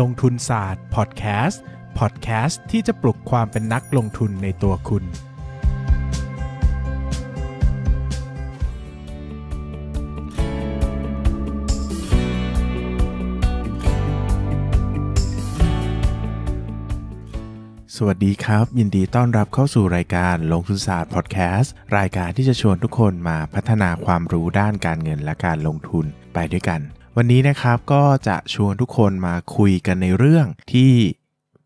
ลงทุนศาสตร์พอดแคสต์พอดแคสต์ที่จะปลุกความเป็นนักลงทุนในตัวคุณ สวัสดีครับ ยินดีต้อนรับเข้าสู่รายการลงทุนศาสตร์พอดแคสต์รายการที่จะชวนทุกคนมาพัฒนาความรู้ด้านการเงินและการลงทุนไปด้วยกันวันนี้นะครับก็จะชวนทุกคนมาคุยกันในเรื่องที่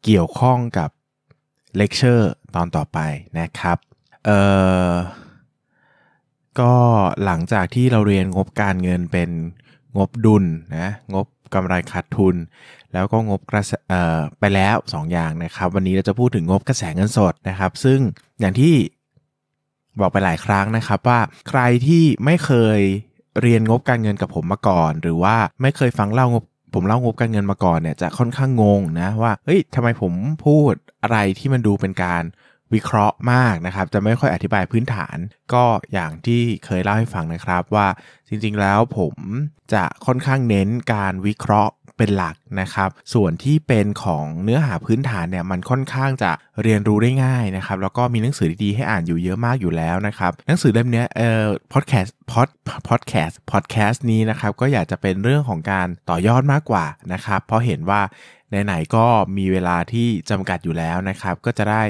เกี่ยวข้องกับเลคเชอร์ตอนต่อไปนะครับ เอ่อ ก็หลังจากที่เราเรียนงบการเงินเป็นงบดุลนะงบกำไรขาดทุน แล้วก็งบกระสไปแล้ว 2 อย่างนะครับ วันนี้เราจะพูดถึงงบกระแสเงินสดนะครับ ซึ่งอย่างที่บอกไปหลายครั้งนะครับว่าใครที่ไม่เคยเรียนงบการเงินกับผมมาก่อน หรือว่าไม่เคยฟังเล่างบ ผมเล่างบการเงินมาก่อนเนี่ยจะค่อนข้างงงนะ ว่าเฮ้ยทำไมผมพูดอะไรที่มันดูเป็นการวิเคราะห์มากนะครับ จะไม่ค่อยอธิบายพื้นฐาน ก็อย่างที่เคยเล่าให้ฟังนะครับว่าจริงๆแล้วผมจะค่อนข้างเน้นการวิเคราะห์เป็นหลักนะครับ ส่วนที่เป็นของเนื้อหาพื้นฐานเนี่ยมันค่อนข้างจะเรียนรู้ได้ง่ายนะครับ แล้วก็มีหนังสือดีๆให้อ่านอยู่เยอะมากอยู่แล้วนะครับ หนังสือเล่มนี้เอ่อพอดแคสต์พอดพอดแคสต์พอดแคสต์นี้นะครับ ก็อยากจะเป็นเรื่องของการต่อยอดมากกว่านะครับ เพราะเห็นว่าไหนๆก็มีเวลาที่จำกัดอยู่แล้วนะครับ ก็จะได้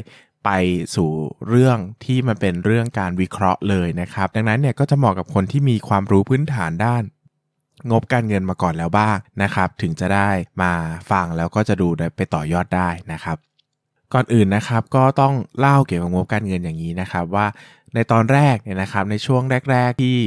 ไปสู่เรื่องที่มันเป็นเรื่องการวิเคราะห์เลยนะครับ ดังนั้นเนี่ยก็จะเหมาะกับคนที่มีความรู้พื้นฐานด้าน งบการเงินมาก่อนแล้วบ้างนะครับ ถึงจะได้มาฟังแล้วก็จะดูไปต่อยอดได้นะครับ ก่อนอื่นนะครับก็ต้องเล่าเกี่ยวกับงบการเงินอย่างนี้นะครับ ว่าในตอนแรกเนี่ยนะครับในช่วงแรกๆที่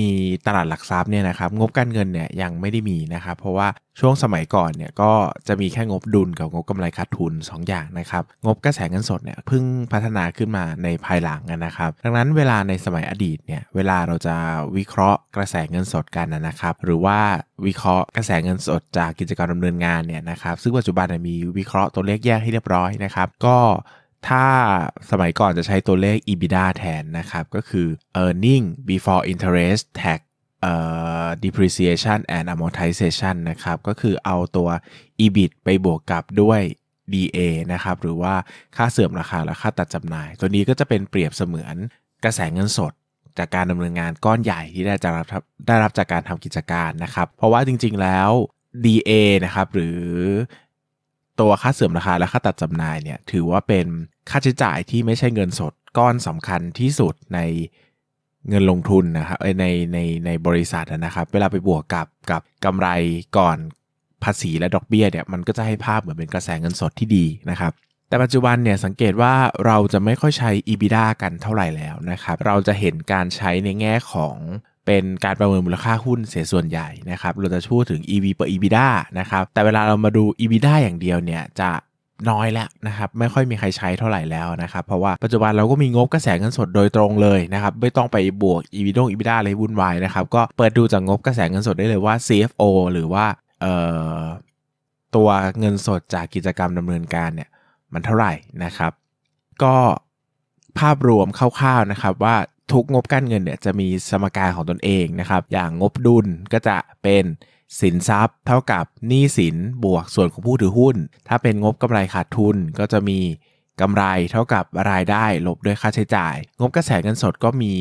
มีตลาดหลักทรัพย์เนี่ยนะครับงบการเงินเนี่ยยังไม่ได้มีนะครับ เพราะว่าช่วงสมัยก่อนเนี่ยก็จะมีแค่งบดุลกับงบกำไรขาดทุน2ออย่างนะครับ งบกระแสเงินสดเนี่ยเพิ่งพัฒนาขึ้นมาในภายหลังนะครับ ดังนั้นเวลาในสมัยอดีตเนี่ยเวลาเราจะวิเคราะห์กระแสเงินสดกันนะครับ หรือว่าวิเคราะห์กระแสเงินสดจากกิจการดำเนินงานเนี่ยนะครับซึ่งปัจจุบันมีวิเคราะห์ตัวเลขแยกให้เรียบร้อยนะครับก็ถ้าสมัยก่อนจะใช้ตัวเลข EBITDA แทนนะครับ ก็คือ earning before interest tax เอ่อ depreciation and amortization นะครับก็คือเอาตัว EBIT ไปบวกกับด้วย DA นะครับหรือว่าค่าเสื่อมราคาและค่าตัดจำหน่าย ตัวนี้ก็จะเป็นเปรียบเสมือนกระแสเงินสด จากการดำเนินงานก้อนใหญ่ที่ได้จากได้รับจากการทำกิจการนะครับ เพราะว่าจริงๆแล้ว DA นะครับหรือตัวค่าเสื่อมราคาและค่าตัดจำหน่ายเนี่ยถือว่าเป็นค่าใช้จ่ายที่ไม่ใช่เงินสดก้อนสำคัญที่สุดในเงินลงทุนนะครับในในในบริษัทนะครับเวลาไปบวกกับกับกำไรก่อนภาษีและดอกเบี้ยเนี่ยมันก็จะให้ภาพเหมือนเป็นกระแสเงินสดที่ดีนะครับแต่ปัจจุบันเนี่ยสังเกตว่าเราจะไม่ค่อยใช้ EBITDA กันเท่าไหร่แล้วนะครับเราจะเห็นการใช้ในแง่ของเป็นการประเมินมูลค่าหุ้นเสียส่วนใหญ่นะครับเราจะพูดถึง EV per EBITDA นะครับแต่เวลาเรามาดู EBITDA อย่างเดียวเนี่ยจะน้อยแล้วนะครับไม่ค่อยมีใครใช้เท่าไหร่แล้วนะครับเพราะว่าปัจจุบันเราก็มีงบกระแสเงินสดโดยตรงเลยนะครับไม่ต้องไปบวก e b i t d a อีบิด้อะไรวุ่นวายนะครับก็เปิดดูจากงบกระแสเงินสดได้เลยว่า CFO หรือว่าเอ่อตัวเงินสดจากกิจกรรมดำเนินการเนี่ยมันเท่าไหร่นะครับก็ภาพรวมคร่าวๆนะครับว่าทุกงบการเงินเนี่ยจะมีสมการของตนเองนะครับ อย่างงบดุลก็จะเป็นสินทรัพย์เท่ากับหนี้สินบวกส่วนของผู้ถือหุ้น ถ้าเป็นงบกำไรขาดทุนก็จะมีกำไรเท่ากับรายได้ลบด้วยค่าใช้จ่าย งบกระแสเงินสดก็มี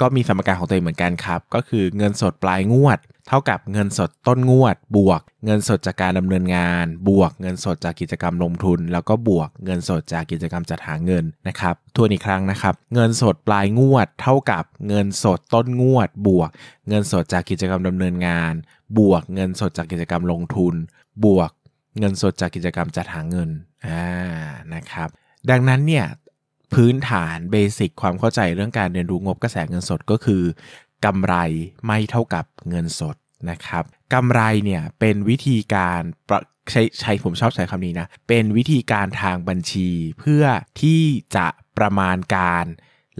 ก็มีสมการของตัวเองเหมือนกันครับ ก็คือเงินสดปลายงวด เท่ากับเงินสดต้นงวด บวก เงินสดจากการดำเนินงาน บวกเงินสดจากกิจกรรมลงทุน แล้วก็บวกเงินสดจากกิจกรรมจัดหาเงินนะครับทวนอีกครั้งนะครับ เงินสดปลายงวด เท่ากับเงินสดต้นงวด บวก เงินสดจากกิจกรรมดำเนินงาน บวกเงินสดจากกิจกรรมลงทุน บวกเงินสดจากกิจกรรมจัดหาเงินอ่านะครับ ดังนั้นเนี่ยพื้นฐานเบสิกความเข้าใจเรื่องการเรียนรู้งบกระแสเงินสดก็คือกำไรไม่เท่ากับเงินสดนะครับ กำไรเนี่ยเป็นวิธีการใช้ใช้ผมชอบใช้คำนี้นะเป็นวิธีการทางบัญชีเพื่อที่จะประมาณการ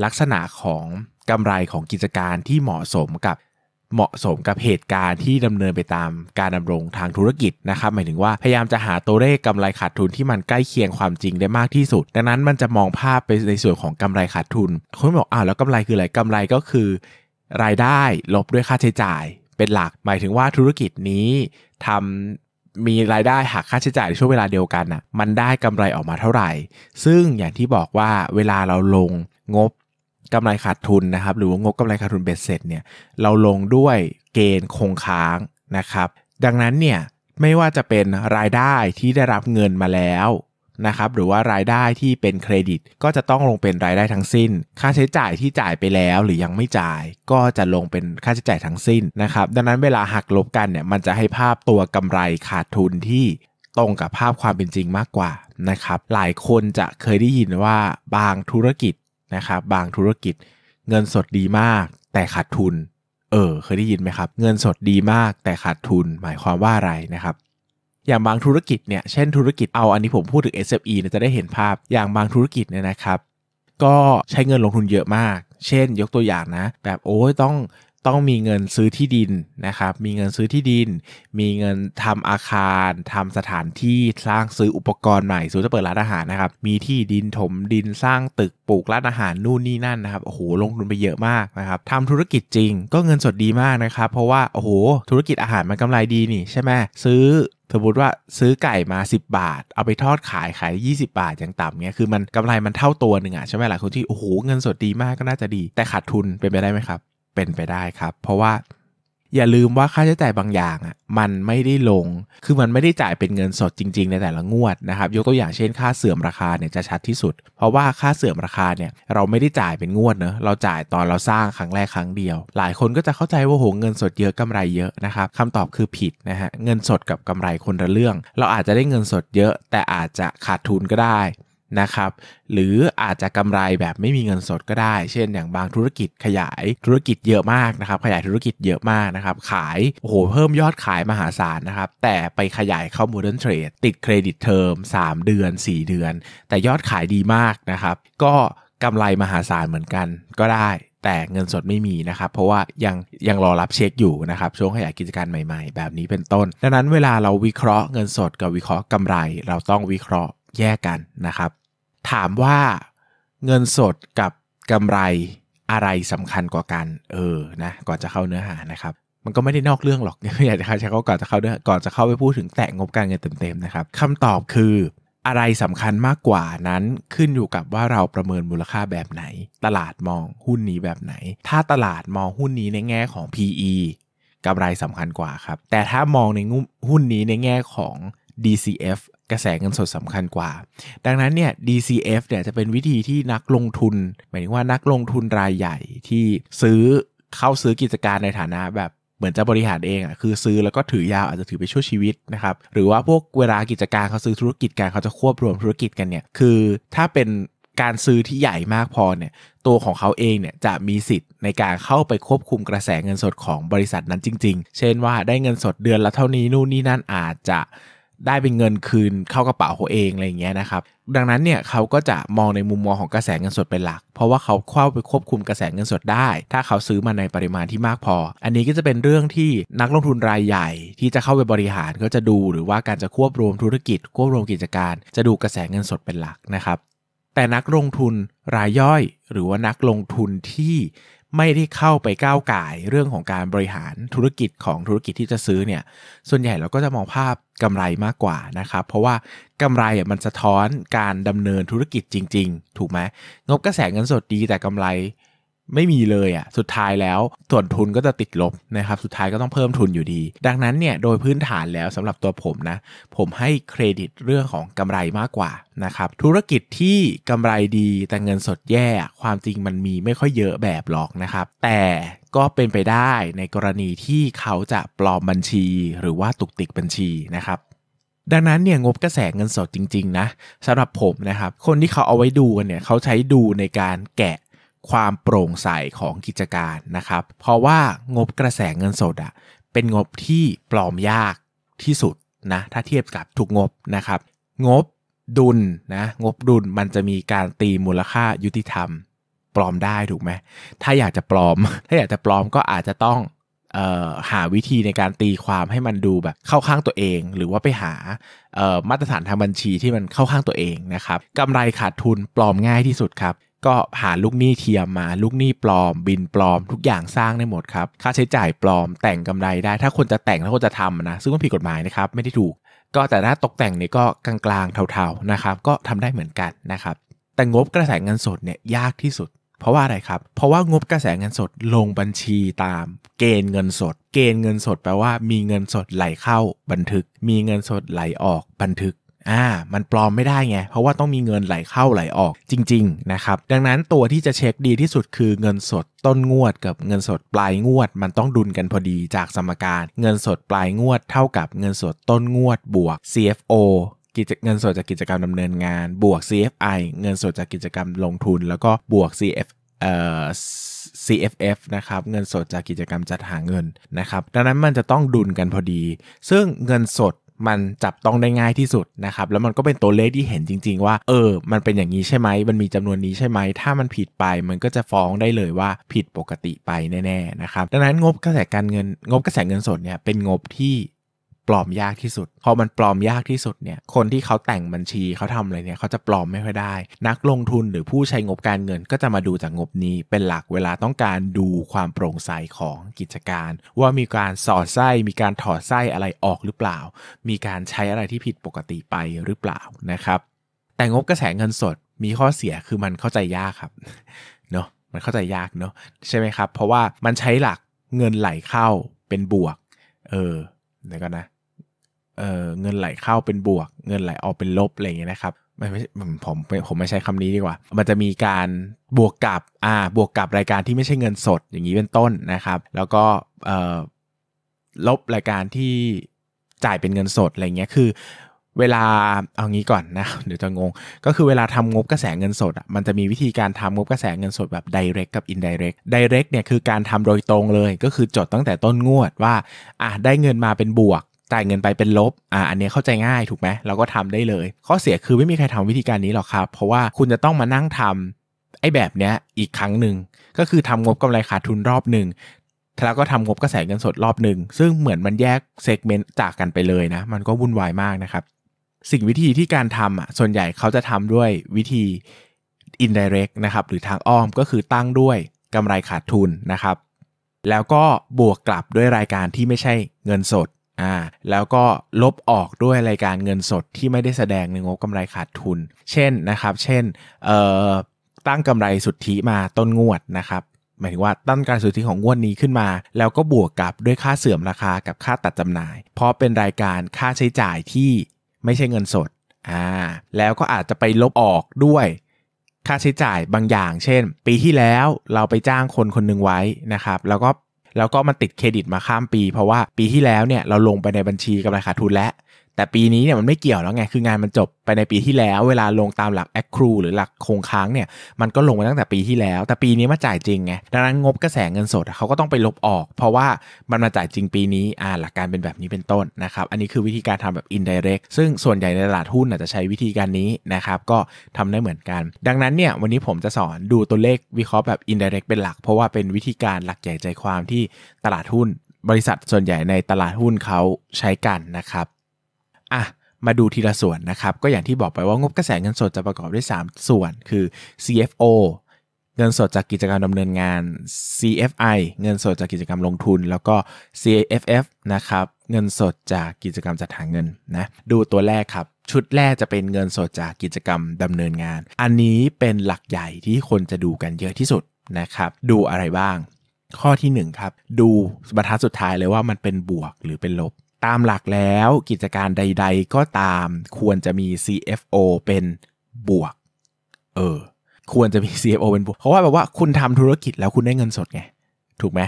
ลักษณะของกำไรของกิจการที่เหมาะสมกับเหมาะสมกับเหตุการณ์ที่ดำเนินไปตามการดำรง ทางธุรกิจนะครับหมายถึงว่าพยายามจะหาตัวเลขกำไรขาดทุนที่มันใกล้เคียงความจริงได้มากที่สุด ดังนั้นมันจะมองภาพไปในส่วนของกำไรขาดทุน คุณบอกอ้าวแล้วกำไรคืออะไรกำไรก็คือ รายได้ลบด้วยค่าใช้จ่ายเป็นหลักหมายถึงว่าธุรกิจนี้ ทำมีรายได้หักค่าใช้จ่าย ในช่วงเวลาเดียวกันน่ะมันได้กำไรออกมาเท่าไหร่ ซึ่งอย่างที่บอกว่าเวลาเราลงงบกำไรขาดทุนนะครับหรือว่างบกำไรขาดทุนเบ็ดเสร็จเนี่ยเราลงด้วยเกณฑ์คงค้างนะครับดังนั้นเนี่ยไม่ว่าจะเป็นรายได้ที่ได้รับเงินมาแล้วนะครับหรือว่ารายได้ที่เป็นเครดิต ก็จะต้องลงเป็นรายได้ทั้งสิ้น ค่าใช้จ่ายที่จ่ายไปแล้วหรือยังไม่จ่ายก็จะลงเป็นค่าใช้จ่ายทั้งสิ้นนะครับดังนั้นเวลาหักลบกันเนี่ยมันจะให้ภาพตัวกำไรขาดทุนที่ตรงกับภาพความเป็นจริงมากกว่านะครับหลายคนจะเคยได้ยินว่าบางธุรกิจะครับบางธุรกิจเงินสดดีมาก แต่ขาดทุน เออเคยได้ยินไหมครับเงินสดดีมากแต่ขาดทุนหมายความว่าอะไรนะครับอย่างบางธุรกิจเนี่ยเช่นธุรกิจเอาอันนี้ผมพูดถึง SME นะจะได้เห็นภาพอย่างบางธุรกิจเนี่ยนะครับก็ใช้เงินลงทุนเยอะมาก เช่น ยกตัวอย่างนะ แบบโอ้ยต้องต้องมีเงินซื้อที่ดินนะครับ มีเงินซื้อที่ดิน มีเงินทำอาคาร ทำสถานที่สร้างซื้ออุปกรณ์ใหม่ซื้อจะเปิดร้านอาหารนะครับ มีที่ดินถมดินสร้างตึกปลูกร้านอาหารนู่นนี่นั่นนะครับ โอ้โหลงทุนไปเยอะมากนะครับทำธุรกิจจริง ก็เงินสดดีมากนะครับ เพราะว่าโอ้โหธุรกิจอาหารมันกำไรดีนี่ใช่ไหมซื้อสมมติว่าซื้อไก่มา 10 บาท เอาไปทอดขายขาย 20 บาทอย่างต่ำเนี้ยคือมันกำไรมันเท่าตัวหนึ่งอะใช่ไหมล่ะคนที่โอ้โหเงินสดดีมากก็น่าจะดี แต่ขาดทุนเป็นไปได้ไหมครับเป็นไปได้ครับเพราะว่าอย่าลืมว่าค่าใช้จ่ายบางอย่างอ่ะมันไม่ได้ลง คือมันไม่ได้จ่ายเป็นเงินสดจริง ๆในแต่ละงวดนะครับ ยกตัวอย่างเช่นค่าเสื่อมราคาเนี่ยจะชัดที่สุด เพราะว่าค่าเสื่อมราคาเนี่ยเราไม่ได้จ่ายเป็นงวดเนอะเราจ่ายตอนเราสร้างครั้งแรกครั้งเดียว หลายคนก็จะเข้าใจว่าโหเงินสดเยอะกำไรเยอะนะครับคำตอบคือผิดนะฮะเงินสดกับกำไรคนละเรื่อง เราอาจจะได้เงินสดเยอะ แต่อาจจะขาดทุนก็ได้นะครับหรืออาจจะกำไรแบบไม่มีเงินสดก็ได้ เช่นอย่างบางธุรกิจขยายธุรกิจเยอะมากนะครับ ขยายธุรกิจเยอะมากนะครับขายโอ้โหเพิ่มยอดขายมหาศาลนะครับแต่ไปขยายเข้า Modern Trade ติดเครดิตเทอม3 เดือน 4 เดือน แต่ยอดขายดีมากนะครับก็กำไรมหาศาลเหมือนกันก็ได้ แต่เงินสดไม่มีนะครับเพราะว่ายังยังรอรับเช็คอยู่นะครับช่วงขยายกิจการใหม่ๆ แบบนี้เป็นต้น ดังนั้นเวลาเราวิเคราะห์เงินสดกับวิเคราะห์กำไรเราต้องวิเคราะห์แยกกันนะครับ ถามว่าเงินสดกับกำไรอะไรสำคัญกว่ากัน เออนะก่อนจะเข้าเนื้อหานะครับ มันก็ไม่ได้นอกเรื่องหรอกอยากจะใช้เขาก่อนจะเข้าเนื้อก่อนจะเข้าไปพูดถึงแตะงบการเงินเต็มๆนะครับคำตอบคืออะไรสำคัญมากกว่านั้นขึ้นอยู่กับว่าเราประเมินมูลค่าแบบไหน ตลาดมองหุ้นนี้แบบไหน ถ้าตลาดมองหุ้นนี้ในแง่ของ PE กำไรสำคัญกว่าครับแต่ถ้ามองในหุ้นนี้ในแง่ของ DCF กระแสเงินสดสำคัญกว่า ดังนั้นเนี่ย DCF เนี่ยจะเป็นวิธีที่นักลงทุน หมายถึงว่านักลงทุนรายใหญ่ที่ซื้อเข้าซื้อกิจการในฐานะแบบเหมือนจะบริหารเองอ่ะ คือซื้อแล้วก็ถือยาวอาจจะถือไปช่วยชีวิตนะครับ หรือว่าพวกเวลากิจการเขาซื้อธุรกิจการเขาจะควบรวมธุรกิจกันเนี่ย คือ ถ้าเป็นการซื้อที่ใหญ่มากพอเนี่ย ตัวของเขาเองเนี่ยจะมีสิทธิ์ในการเข้าไปควบคุมกระแสเงินสดของบริษัทนั้นจริง ๆ เช่นว่าได้เงินสดเดือนละเท่านี้นู่นนี่นั่นอาจจะได้เป็นเงินคืนเข้ากระเป๋าเขาเองอะไรอย่างเงี้ยนะครับ ดังนั้นเนี่ยเขาก็จะมองในมุมมองของกระแสเงินสดเป็นหลัก เพราะว่าเขาเข้าไปควบคุมกระแสเงินสดได้ ถ้าเขาซื้อมาในปริมาณที่มากพอ อันนี้ก็จะเป็นเรื่องที่นักลงทุนรายใหญ่ ที่จะเข้าไปบริหารก็จะดูหรือว่าการจะควบรวมธุรกิจควบรวมกิจการจะดูกระแสเงินสดเป็นหลักนะครับ แต่นักลงทุนรายย่อย หรือว่านักลงทุนที่ไม่ได้เข้าไปก้าวไก่เรื่องของการบริหารธุรกิจของธุรกิจที่จะซื้อเนี่ยส่วนใหญ่เราก็จะมองภาพกำไรมากกว่านะครับ เพราะว่ากำไรมันสะท้อนการดำเนินธุรกิจจริงๆ ถูกไหมงบกระแสเงินสดดีแต่กำไรไม่มีเลยอะ่ะ สุดท้ายแล้วส่วนทุนก็จะติดลบนะครับ สุดท้ายก็ต้องเพิ่มทุนอยู่ดี ดังนั้นเนี่ยโดยพื้นฐานแล้วสำหรับตัวผมนะ ผมให้เครดิตเรื่องของกำไรมากกว่านะครับ ธุรกิจที่กำไรดีแต่เงินสดแย่ ความจริงมันมีไม่ค่อยเยอะแบบหรอกนะครับ แต่ก็เป็นไปได้ในกรณีที่เขาจะปลอมบัญชีหรือว่าตุกติกบัญชีนะครับ ดังนั้นเนี่ยงบกระแสเงินสดจริงๆนะสำหรับผมนะครับ คนที่เขาเอาไว้ดูกันเนี่ยเขาใช้ดูในการแกะความโปร่งใสของกิจการนะครับ เพราะว่างบกระแสเงินสดอะเป็นงบที่ปลอมยากที่สุดนะถ้าเทียบกับทุกงบนะครับ งบดุลนะงบดุลมันจะมีการตีมูลค่ายุติธรรม ปลอมได้ถูกไหมถ้าอยากจะปลอมถ้าอยากจะปลอมก็อาจจะต้องหาวิธีในการตีความให้มันดูแบบเข้าข้างตัวเอง หรือว่าไปหามาตรฐานทางบัญชีที่มันเข้าข้างตัวเองนะครับกำไรขาดทุนปลอมง่ายที่สุดครับก็หาลูกหนี้เทียมมา ลูกหนี้ปลอม บินปลอมทุกอย่างสร้างได้หมดครับค่าใช้จ่ายปลอมแต่งกำไรได้ ถ้าคนจะแต่งถ้าคนจะทำนะซึ่งมันผิดกฎหมายนะครับไม่ได้ถูก ก็แต่หน้าตกแต่งเนี่ยก็กลางๆเทาๆนะครับก็ทำได้เหมือนกันนะครับแต่งบกระแสเงินสดเนี่ยยากที่สุด เพราะว่าอะไรครับเพราะว่างบกระแสเงินสดลงบัญชีตาม เกณฑ์เงินสด เกณฑ์เงินสดแปลว่า มีเงินสดไหลเข้าบันทึก มีเงินสดไหลออกบันทึกอ่า มันปลอมไม่ได้ไง เพราะว่าต้องมีเงินไหลเข้าไหลออกจริงๆนะครับดังนั้นตัวที่จะเช็คดีที่สุดคือเงินสดต้นงวดกับเงินสดปลายงวด มันต้องดุลกันพอดีจากสมการ เงินสดปลายงวดเท่ากับ เงินสดต้นงวดบวก CFO กิจเงินสดจากกิจกรรมดำเนินงาน บวก CFI เงินสดจากกิจกรรมลงทุนแล้วก็บวก CF เอ่อ CFF นะครับเงินสดจากกิจกรรมจัดหาเงินนะครับดังนั้นมันจะต้องดุลกันพอดี ซึ่งเงินสดมันจับต้องได้ง่ายที่สุดนะครับแล้วมันก็เป็นตัวเลขที่เห็นจริง ๆ ว่า เออ มันเป็นอย่างนี้ใช่ไหม มันมีจำนวนนี้ใช่ไหมถ้ามันผิดไปมันก็จะฟ้องได้เลยว่าผิดปกติไปแน่ๆ นะครับ ดังนั้นงบกระแสการเงิน งบกระแสเงินสดเนี่ยเป็นงบที่ปลอมยากที่สุดพอมันปลอมยากที่สุดเนี่ย คนที่เขาแต่งบัญชีเขาทำอะไรเนี่ยเขาจะปลอมไม่ค่อยได้ นักลงทุนหรือผู้ใช้งบการเงินก็จะมาดูจากงบนี้ เป็นหลัก เวลาต้องการดูความโปร่งใสของกิจการ ว่ามีการสอดไส้มีการถอดไส้อะไรออกหรือเปล่า มีการใช้อะไรที่ผิดปกติไปหรือเปล่านะครับ แต่งบกระแสเงินสดมีข้อเสียคือมันเข้าใจยากครับ เนาะมันเข้าใจยากเนาะใช่ไหมครับ เพราะว่ามันใช้หลักเงินไหลเข้าเป็นบวก เออเดี๋ยวก่อนนะเออเงินไหลเข้าเป็นบวก เงินไหลออกเป็นลบอะไรอย่างเงี้ยนะครับไม่ไม่ผมผมไม่ใช้คำนี้ดีกว่า มันจะมีการบวกกับ อ่า บวกกับรายการที่ไม่ใช่เงินสดอย่างนี้เป็นต้นนะครับ แล้วก็เออลบรายการที่จ่ายเป็นเงินสดอะไรเงี้ย คือเวลาเอางี้ก่อนนะเดี๋ยวจะงง ก็คือเวลาทำงบกระแสเงินสดอ่ะ มันจะมีวิธีการทำงบกระแสเงินสดแบบ direct กับ indirect direct เนี่ยคือการทำโดยตรงเลย ก็คือจดตั้งแต่ต้นงวดว่า อ่ะได้เงินมาเป็นบวกจ่ายเงินไปเป็นลบ อ่า อันนี้เข้าใจง่ายถูกไหมเราก็ทำได้เลย ข้อเสียคือไม่มีใครทำวิธีการนี้หรอกครับ เพราะว่าคุณจะต้องมานั่งทำไอ้แบบเนี้ยอีกครั้งหนึ่ง ก็คือทำงบกำไรขาดทุนรอบหนึ่งแล้วก็ทำงบกระแสเงินสดรอบหนึ่งซึ่งเหมือนมันแยกเซกเมนต์จากกันไปเลยนะ มันก็วุ่นวายมากนะครับ สิ่งวิธีที่การทำอ่ะ ส่วนใหญ่เขาจะทำด้วยวิธี indirect นะครับ หรือทางอ้อมก็คือตั้งด้วยกำไรขาดทุนนะครับ แล้วก็บวกกลับด้วยรายการที่ไม่ใช่เงินสดอ่าแล้วก็ลบออกด้วยรายการเงินสดที่ไม่ได้แสดงในงบกำไรขาดทุน เช่นนะครับ เช่นเอ่อตั้งกำไรสุทธิมาต้นงวดนะครับหมายถึงว่าตั้งการสุทธิของงวดนี้ขึ้นมา แล้วก็บวกกับด้วยค่าเสื่อมราคากับค่าตัดจำหน่าย เพราะเป็นรายการค่าใช้จ่ายที่ไม่ใช่เงินสดอ่าแล้วก็อาจจะไปลบออกด้วยค่าใช้จ่ายบางอย่าง เช่น ปีที่แล้วเราไปจ้างคนคนหนึ่งไว้นะครับ แล้วก็แล้วก็มันติดเครดิตมาข้ามปี เพราะว่าปีที่แล้วเนี่ยเราลงไปในบัญชีกำไรขาดทุนแล้วแต่ปีนี้เนี่ยมันไม่เกี่ยวแล้วไง คืองานมันจบไปในปีที่แล้ว เวลาลงตามหลัก a c c r u ูหรือหลักคงค้างเนี่ย มันก็ลงมาตั้งแต่ปีที่แล้ว แต่ปีนี้มาจ่ายจริงไง ดังนั้นงบกระแสเงินสดเขาก็ต้องไปลบออก เพราะว่ามันมาจ่ายจริงปีนี้อ่าหลักการเป็นแบบนี้เป็นต้นนะครับ อันนี้คือวิธีการทำแบบ indirect ซึ่งส่วนใหญ่ในตลาดหุ้นอาจจะใช้วิธีการนี้นะครับ ก็ทำได้เหมือนกัน ดังนั้นเนี่ยวันนี้ผมจะสอนดูตัวเลขวิเคราะห์แบบ indirect เป็นหลัก เพราะว่าเป็นวิธีการหลักใหญ่ใจความที่ตลาดหุ้นบริษัทส่วนใหญ่ในตลาดหุ้นเขาใช้กันนะครับมาดูทีละส่วนนะครับก็อย่างที่บอกไปว่างบกระแสเงินสดจะประกอบด้วย 3 ส่วนคือ CFO เงินสดจากกิจกรรมดำเนินงาน CFI เงินสดจากกิจกรรมลงทุนแล้วก็ CFF นะครับเงินสดจากกิจกรรมจัดหาเงินนะดูตัวแรกครับชุดแรกจะเป็นเงินสดจากกิจกรรมดำเนินงาน อันนี้เป็นหลักใหญ่ที่คนจะดูกันเยอะที่สุดนะครับดูอะไรบ้าง ข้อที่1ครับดูบรรทัดสุดท้ายเลยว่ามันเป็นบวกหรือเป็นลบตามหลักแล้วกิจการใด ๆ ก็ตามควรจะมี CFO เป็นบวก เออ ควรจะมี CFO เป็นบวก เพราะว่าแบบว่าคุณทำธุรกิจแล้วคุณได้เงินสดไง ถูกไหม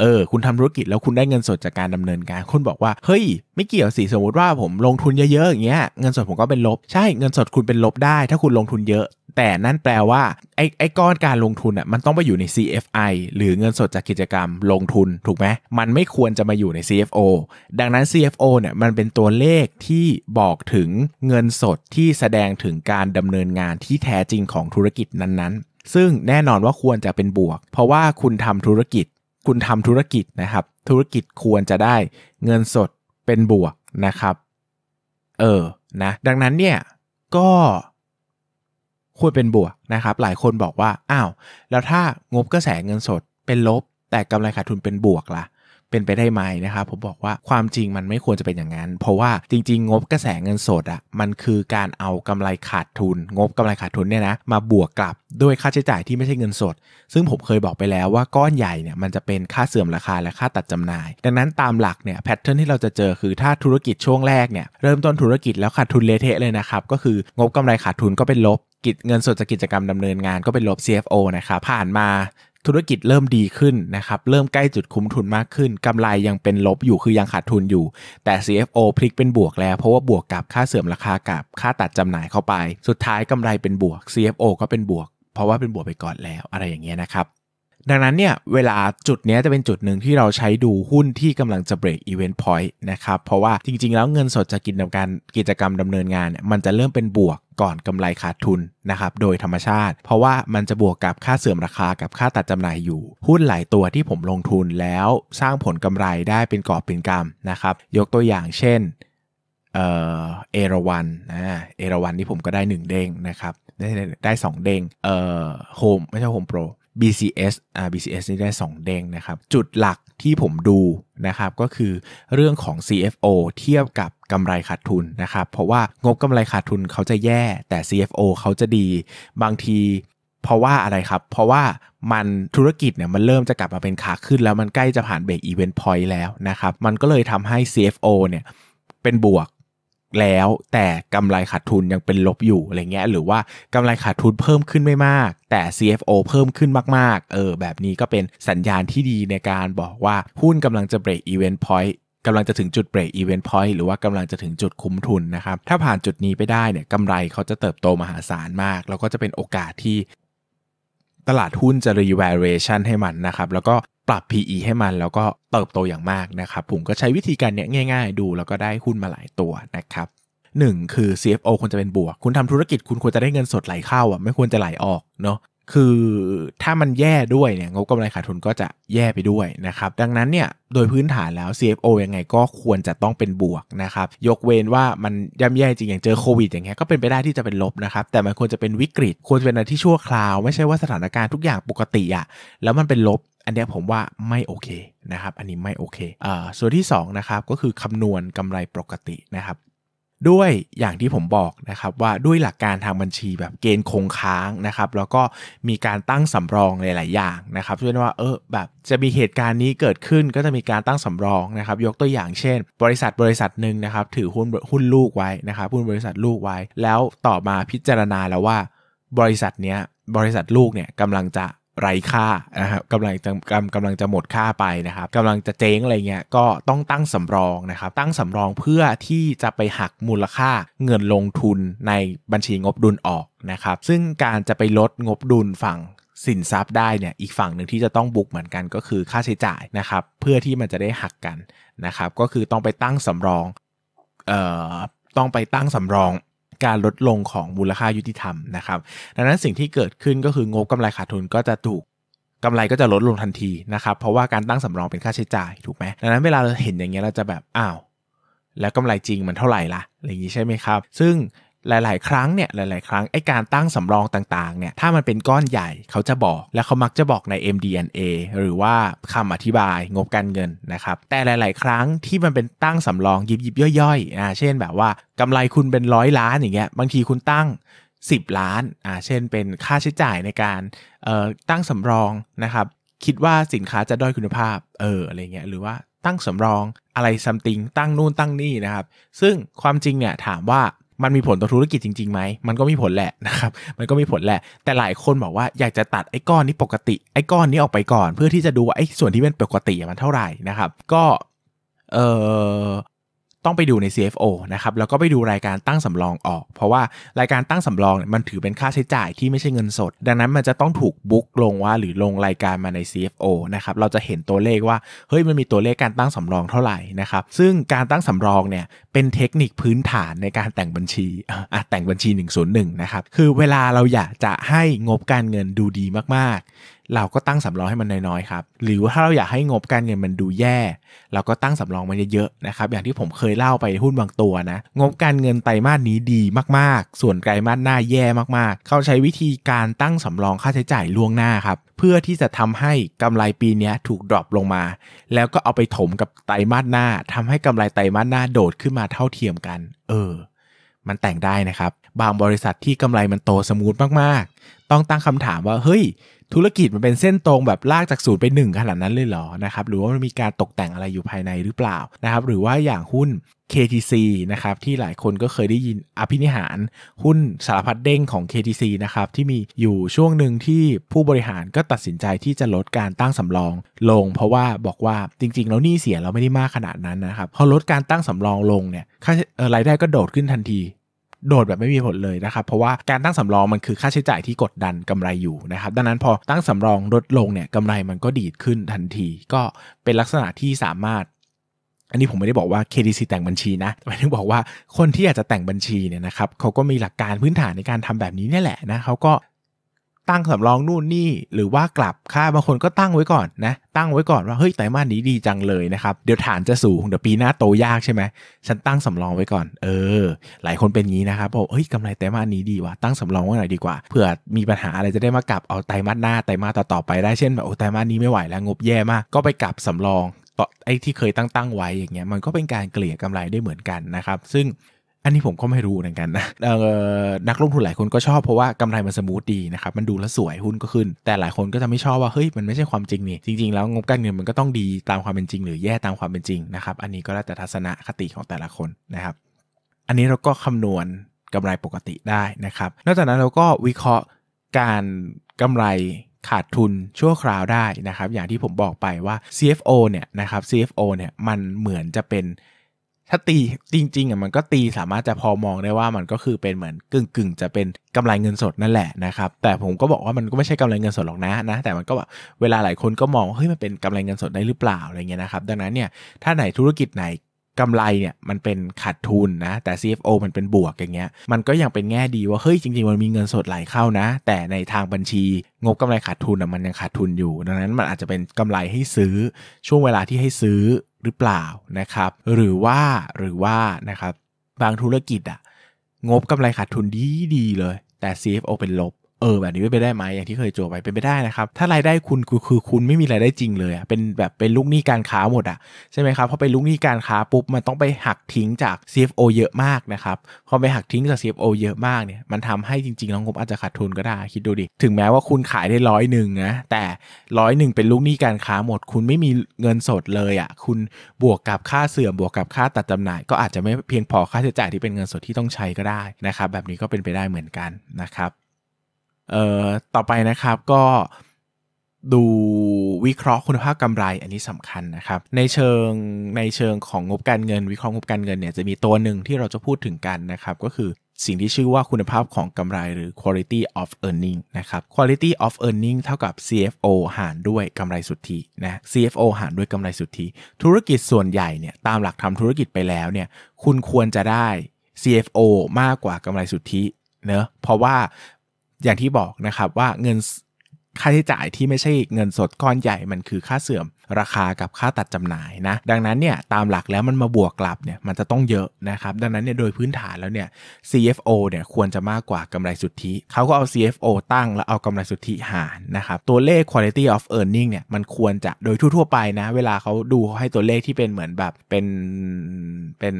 เออ คุณทำธุรกิจแล้วคุณได้เงินสดจากการดำเนินการคุณบอกว่า เฮ้ย ไม่เกี่ยวสิ สมมติว่าผมลงทุนเยอะๆอย่างเงี้ย เงินสดผมก็เป็นลบ ใช่ เงินสดคุณเป็นลบได้ ถ้าคุณลงทุนเยอะ แต่นั่นแปลว่า ไอ้ไอ้ก้อนการลงทุนอ่ะ มันต้องไปอยู่ใน CFI หรือเงินสดจากกิจกรรมลงทุน ถูกไหมมันไม่ควรจะมาอยู่ใน CFO ดังนั้น CFO เนี่ย มันเป็นตัวเลขที่บอกถึงเงินสดที่แสดงถึงการดำเนินงานที่แท้จริงของธุรกิจนั้นๆ ซึ่งแน่นอนว่าควรจะเป็นบวก เพราะว่าคุณทำธุรกิจคุณทำธุรกิจนะครับ ธุรกิจควรจะได้เงินสดเป็นบวกนะครับ เออนะ ดังนั้นเนี่ย ก็ควรเป็นบวกนะครับ หลายคนบอกว่า อ้าว แล้วถ้างบกระแสเงินสดเป็นลบ แต่กำไรขาดทุนเป็นบวกละ่ะเป็นไปได้ไหมนะครับผมบอกว่าความจริงมันไม่ควรจะเป็นอย่างนั้น เพราะว่าจริงๆ งบกระแสเงินสดอะ่ะมันคือการเอากำไรขาดทุน งบกำไรขาดทุนเนี่ยนะมาบวกกลับด้วยค่าใช้จ่ายที่ไม่ใช่เงินสด ซึ่งผมเคยบอกไปแล้วว่าก้อนใหญ่เนี่ยมันจะเป็นค่าเสื่อมราคาและค่าตัดจำหน่าย ดังนั้นตามหลักเนี่ยแพทเทิร์นที่เราจะเจอคือถ้าธุรกิจช่วงแรกเนี่ยเริ่มต้นธุรกิจแล้วขาดทุนเละเทะเลยนะครับก็คืองบกำไรขาดทุนก็เป็นลบกิจเงินสดจากกิจกรรมดำเนินงานก็เป็นลบ CFO นะครับผ่านมาธุรกิจเริ่มดีขึ้นนะครับ เริ่มใกล้จุดคุ้มทุนมากขึ้น กำไรยังเป็นลบอยู่คือยังขาดทุนอยู่ แต่ CFO พลิกเป็นบวกแล้ว เพราะว่าบวกกับค่าเสื่อมราคากับค่าตัดจำหน่ายเข้าไป สุดท้าย กำไรเป็นบวก CFO ก็เป็นบวก เพราะว่าเป็นบวกไปก่อนแล้วอะไรอย่างเงี้ยนะครับดังนั้นเนี่ยเวลาจุดนี้จะเป็นจุดหนึ่งที่เราใช้ดูหุ้นที่กำลังจะ break event point นะครับเพราะว่าจริงๆแล้วเงินสดจากกิจกรรมกิจกรรมดำเนินงาน มันจะเริ่มเป็นบวกก่อนกำไรขาดทุนนะครับโดยธรรมชาติ เพราะว่ามันจะบวกกับค่าเสื่อมราคากับค่าตัดจำหน่ายอยู่ หุ้นหลายตัวที่ผมลงทุนแล้วสร้างผลกำไรได้เป็นกอบเป็นกำนะครับยกตัวอย่างเช่นเอเอราวันนะเอราวันนี่ผมก็ได้ 1 เด้งนะครับได้ได้สองเด้งเอ่อโฮมไม่ใช่โฮมโปร BCS อ่า BCS นี่ได้2เด้งนะครับ จุดหลักที่ผมดูนะครับก็คือเรื่องของ CFO เทียบกับกำไรขาดทุนนะครับ เพราะว่างบกำไรขาดทุนเขาจะแย่ แต่ CFO เขาจะดีบางที เพราะว่าอะไรครับ เพราะว่ามันธุรกิจเนี่ยมันเริ่มจะกลับมาเป็นขาขึ้นแล้ว มันใกล้จะผ่านเบรกอีเวนต์พอยต์แล้วนะครับ มันก็เลยทำให้ CFO เนี่ยเป็นบวกแล้วแต่กำไรขาดทุนยังเป็นลบอยู่อะไรเงี้ยหรือว่ากำไรขาดทุนเพิ่มขึ้นไม่มาก แต่ CFO เพิ่มขึ้นมาก ๆ เออแบบนี้ก็เป็นสัญญาณที่ดีในการบอกว่าหุ้นกำลังจะเบร a k event point กำลังจะถึงจุดเบรกอีเวนต์พอยต์หรือว่ากำลังจะถึงจุดคุ้มทุนนะครับ ถ้าผ่านจุดนี้ไปได้เนี่ยกำไรเขาจะเติบโตมหาศาลมากแล้วก็จะเป็นโอกาสที่ตลาดหุ้นจะ revaluation ให้มันนะครับ แล้วก็ปรับ PE ให้มันแล้วก็เติบโตอย่างมากนะครับ ผมก็ใช้วิธีการเนี้ยง่ายๆดูแล้วก็ได้หุ้นมาหลายตัวนะครับหนึ่งคือ CFO ควรจะเป็นบวก คุณทำธุรกิจคุณควรจะได้เงินสดไหลเข้าอ่ะ ไม่ควรจะไหลออกเนาะ คือถ้ามันแย่ด้วยเนี่ยงบกำไรขาดทุนก็จะแย่ไปด้วยนะครับ ดังนั้นเนี่ยโดยพื้นฐานแล้ว CFO ยังไงก็ควรจะต้องเป็นบวกนะครับ ยกเว้นว่ามันย่ำแย่จริงอย่างเจอโควิดอย่างเงี้ยก็เป็นไปได้ที่จะเป็นลบนะครับ แต่มันควรจะเป็นวิกฤต ควรจะเป็นอะไรที่ชั่วคราวไม่ใช่ว่าสถานการณ์ทุกอย่างปกติอะแล้วมันเป็นลบอันนี้ผมว่าไม่โอเคนะครับ อันนี้ไม่โอเคอ่อส่วนที่2นะครับ ก็คือคำนวณกำไรปกตินะครับ ด้วยอย่างที่ผมบอกนะครับ ว่าด้วยหลักการทางบัญชีแบบเกณฑ์คงค้างนะครับ แล้วก็มีการตั้งสำรองหลายๆอย่างนะครับเช่นว่าเออแบบจะมีเหตุการณ์นี้เกิดขึ้นก็จะมีการตั้งสำรองนะครับ ยกตัวอย่างเช่น บริษัทบริษัทหนึ่งนะครับถือหุ้นหุ้นลูกไว้นะครับหุ้นบริษัทลูกไว้ แล้วต่อมาพิจารณาแล้วว่า บริษัทเนี้ยบริษัทลูกเนี่ยกำลังจะไร้ค่านะครับกำลังจะกำกำลังจะหมดค่าไปนะครับกำลังจะเจ๊งอะไรเงี้ยก็ต้องตั้งสำรอง นะครับ ตั้งสำรองเพื่อที่จะไปหักมูลค่าเงินลงทุนในบัญชีงบดุลออกนะครับ ซึ่งการจะไปลดงบดุลฝั่งสินทรัพย์ได้เนี่ยอีกฝั่งหนึ่งที่จะต้องบุกเหมือนกันก็คือค่าใช้จ่ายนะครับเพื่อที่มันจะได้หักกันนะครับก็คือต้องไปตั้งสำรองเอ่อต้องไปตั้งสำรองการลดลงของมูลค่ายุติธรรมนะครับดังนั้นสิ่งที่เกิดขึ้นก็คืองบกำไรขาดทุนก็จะถูกกำไรก็จะลดลงทันทีนะครับเพราะว่าการตั้งสำรองเป็นค่าใช้จ่าย ถูกไหมดังนั้นเวลาเราเห็นอย่างเงี้ยเราจะแบบอ้าวแล้วกำไรจริงมันเท่าไหร่ล่ะอะไรอย่างนี้ใช่ไหมครับ ซึ่งหลาย ๆ ครั้งเนี่ยหลายๆครั้งไอการตั้งสำรองต่าง ๆ เนี่ย ถ้ามันเป็นก้อนใหญ่เขาจะบอก และเขามักจะบอกใน MDNA หรือว่าคำอธิบายงบการเงินนะครับ แต่หลาย ๆ ครั้งที่มันเป็นตั้งสำรองยิบยิบย่อยๆอ่าเช่นแบบว่ากำไรคุณเป็นร้อยล้านอย่างเงี้ยบางทีคุณตั้ง 10 ล้านอ่าเช่นเป็นค่าใช้จ่ายในการเอ่อตั้งสำรองนะครับคิดว่าสินค้าจะด้อยคุณภาพเอออะไรเงี้ยหรือว่าตั้งสำรองอะไรซัมติงตั้งนู่นตั้งนี่นะครับซึ่งความจริงเนี่ยถามว่ามันมีผลต่อธุรกิจจริงๆไหมมันก็มีผลแหละนะครับ มันก็มีผลแหละ แต่หลายคนบอกว่าอยากจะตัดไอ้ก้อนนี้ปกติ ไอ้ก้อนนี้ออกไปก่อน เพื่อที่จะดูว่าไอ้ส่วนที่เป็นปกติมันเท่าไหร่นะครับ ก็ เออต้องไปดูใน CFO นะครับ แล้วก็ไปดูรายการตั้งสำรองออก เพราะว่ารายการตั้งสำรองมันถือเป็นค่าใช้จ่ายที่ไม่ใช่เงินสด ดังนั้นมันจะต้องถูกบุ๊กลงว่าหรือลงรายการมาใน CFO นะครับ เราจะเห็นตัวเลขว่า เฮ้ย มันมีตัวเลขการตั้งสำรองเท่าไหร่นะครับ ซึ่งการตั้งสำรองเนี่ยเป็นเทคนิคพื้นฐานในการแต่งบัญชีอ่ะแต่งบัญชี 101นะครับ คือเวลาเราอยากจะให้งบการเงินดูดีมากๆเราก็ตั้งสำรองให้มันน้อยๆครับ หรือว่าถ้าเราอยากให้งบการเงินมันดูแย่ เราก็ตั้งสำรองมันเยอะๆนะครับ อย่างที่ผมเคยเล่าไปหุ้นบางตัวนะ งบการเงินไตรมาสนี้ดีมากๆ ส่วนไตรมาสหน้าแย่มากๆ เขาใช้วิธีการตั้งสำรองค่าใช้จ่ายล่วงหน้าครับ เพื่อที่จะทำให้กำไรปีนี้ถูกดรอปลงมา แล้วก็เอาไปถมกับไตรมาสหน้า ทำให้กำไรไตรมาสหน้าโดดขึ้นมาเท่าเทียมกัน เออ มันแต่งได้นะครับ บางบริษัทที่กำไรมันโตสมูทมากๆ ต้องตั้งคำถามว่า เฮ้ยธุรกิจมันเป็นเส้นตรงแบบลากจากศูนย์ไปหนึ่งขนาดนั้นเลยเหรอนะครับหรือว่ามันมีการตกแต่งอะไรอยู่ภายในหรือเปล่านะครับหรือว่าอย่างหุ้น KTC นะครับที่หลายคนก็เคยได้ยินอภินิหาร หุ้นสารพัดเด้งของ KTC นะครับที่มีอยู่ช่วงหนึ่งที่ผู้บริหารก็ตัดสินใจที่จะลดการตั้งสำรองลง เพราะว่าบอกว่าจริงๆ แล้วหนี้เสียเราไม่ได้มากขนาดนั้นนะครับพอลดการตั้งสำรองลงเนี่ยค่ารายได้ก็โดดขึ้นทันทีโดดแบบไม่มีผลเลยนะครับ เพราะว่าการตั้งสำรองมันคือค่าใช้จ่ายที่กดดันกำไรอยู่นะครับ ดังนั้นพอตั้งสำรองลดลงเนี่ยกำไรมันก็ดีดขึ้นทันทีก็เป็นลักษณะที่สามารถ อันนี้ผมไม่ได้บอกว่า KDC แต่งบัญชีนะหมายถึงบอกว่าคนที่อยากจะแต่งบัญชีเนี่ยนะครับเขาก็มีหลักการพื้นฐานในการทำแบบนี้นี่แหละนะเขาก็ตั้งสำรองนู่นนี่หรือว่ากลับค่าบางคนก็ตั้งไว้ก่อนนะ ตั้งไว้ก่อนว่าเฮ้ยไตรมาสนี้ดีจังเลยนะครับ เดี๋ยวฐานจะสูงเดี๋ยวปีหน้าโตยากใช่ไหมฉันตั้งสำรองไว้ก่อน เออ หลายคนเป็นงี้นะครับบอกเฮ้ยกำไรไตรมาสนี้ดีว่ะตั้งสำรองไว้หน่อยดีกว่าเผื่อมีปัญหาอะไรจะได้มากลับเอาไตรมาสหน้าไตรมาสต่อๆไปได้เช่นแบบโอ้ไตรมาสนี้ไม่ไหวแล้วงบแย่มากก็ไปกลับสำรองต่อไอ้ที่เคยตั้งตั้งไว้อย่างเงี้ยมันก็เป็นการเกลี่ยกำไรได้เหมือนกันนะครับซึ่งอันนี้ผมก็ไม่รู้เหมือนกันนะ นักลงทุนหลายคนก็ชอบเพราะว่ากำไรมันสมูทดีนะครับ มันดูแล้วสวยหุ้นก็ขึ้น แต่หลายคนก็จะไม่ชอบว่าเฮ้ย มันไม่ใช่ความจริงนี่ จริงๆแล้วงบการเงินมันก็ต้องดีตามความเป็นจริงหรือแย่ตามความเป็นจริงนะครับ อันนี้ก็แล้วแต่ทัศนคติของแต่ละคนนะครับ อันนี้เราก็คำนวณกำไรปกติได้นะครับ นอกจากนั้นเราก็วิเคราะห์การกำไรขาดทุนชั่วคราวได้นะครับ อย่างที่ผมบอกไปว่า CFO เนี่ยนะครับ CFO เนี่ยมันเหมือนจะเป็นถ้าตี จริงๆอ่ะมันก็ตีสามารถจะพอมองได้ว่ามันก็คือเป็นเหมือนกึ่งกึ่งจะเป็นกำไรเงินสดนั่นแหละนะครับแต่ผมก็บอกว่ามันก็ไม่ใช่กำไรเงินสดหรอกนะนะ แต่มันก็แบบเวลาหลายคนก็มองเฮ้ยมันเป็นกำไรเงินสดได้หรือเปล่าอะไรเงี้ยนะครับดังนั้นเนี่ยถ้าไหนธุรกิจไหนกำไรเนี่ยมันเป็นขาดทุนนะแต่ CFO มันเป็นบวกอย่างเงี้ยมันก็ยังเป็นแง่ดีว่าเฮ้ยจริง ๆ มันมีเงินสดไหลเข้านะ แต่ในทางบัญชีงบกำไรขาดทุนอ่ะมันยังขาดทุน อยู่ ดังนั้นมันอาจจะเป็นกำไรให้ซื้อช่วงเวลาที่ให้ซื้อหรือเปล่านะครับหรือว่าหรือว่านะครับบางธุรกิจอะงบกำไรขาดทุนดีดีเลยแต่ CFO เป็นลบเออแบบนี้เป็นไปได้ไหมอย่างที่เคยโจไปเป็นไปได้นะครับถ้ารายได้คุณคือคุณไม่มีรายได้จริงเลยอะเป็นแบบเป็นลูกหนี้การค้าหมดอะใช่ไหมครับพอเป็นลูกหนี้การค้าปุ๊บมันต้องไปหักทิ้งจาก CFO เยอะมากนะครับพอไปหักทิ้งจาก CFO เยอะมากเนี่ยมันทำให้จริงๆแล้วงบอาจจะขาดทุนก็ได้คิดดูดิถึงแม้ว่าคุณขายได้ร้อยหนึ่งนะแต่ร้อยหนึ่งเป็นลูกหนี้การค้าหมด คุณไม่มีเงินสดเลยอ่ะคุณบวกกับค่าเสื่อมบวกกับค่าตัดจำหน่ายก็อาจจะไม่เพียงพอค่าใช้จ่ายที่เป็นเงินสดที่ต้องใช้ก็ได้นะครับแบบนี้ก็เป็นไปได้เหมือนกันนะครับเอ่อต่อไปนะครับก็ดูวิเคราะห์คุณภาพกำไรอันนี้สำคัญนะครับในเชิงในเชิงของงบการเงิน วิเคราะห์งบการเงินเนี่ยจะมีตัวหนึ่งที่เราจะพูดถึงกันนะครับ ก็คือสิ่งที่ชื่อว่าคุณภาพของกำไรหรือ quality of earning นะครับ quality of earning เท่ากับ CFO หารด้วยกำไรสุทธินะ CFO หารด้วยกำไรสุทธิ ธุรกิจส่วนใหญ่เนี่ยตามหลักทำธุรกิจไปแล้วเนี่ยคุณควรจะได้ CFO มากกว่ากำไรสุทธิเนะเพราะว่าอย่างที่บอกนะครับว่าเงินค่าใช้จ่ายที่ไม่ใช่เงินสดก้อนใหญ่มันคือค่าเสื่อมราคากับค่าตัดจำหน่ายนะ ดังนั้นเนี่ยตามหลักแล้วมันมาบวกกลับเนี่ยมันจะต้องเยอะนะครับ ดังนั้นเนี่ยโดยพื้นฐานแล้วเนี่ย CFO เนี่ยควรจะมากกว่ากำไรสุทธิเขาก็เอา CFO ตั้งแล้วเอากำไรสุทธิหารนะครับ ตัวเลข quality of earning เนี่ยมันควรจะโดยทั่วๆไปนะ เวลาเขาดูเขาให้ตัวเลขที่เป็นเหมือนแบบเป็นเป็น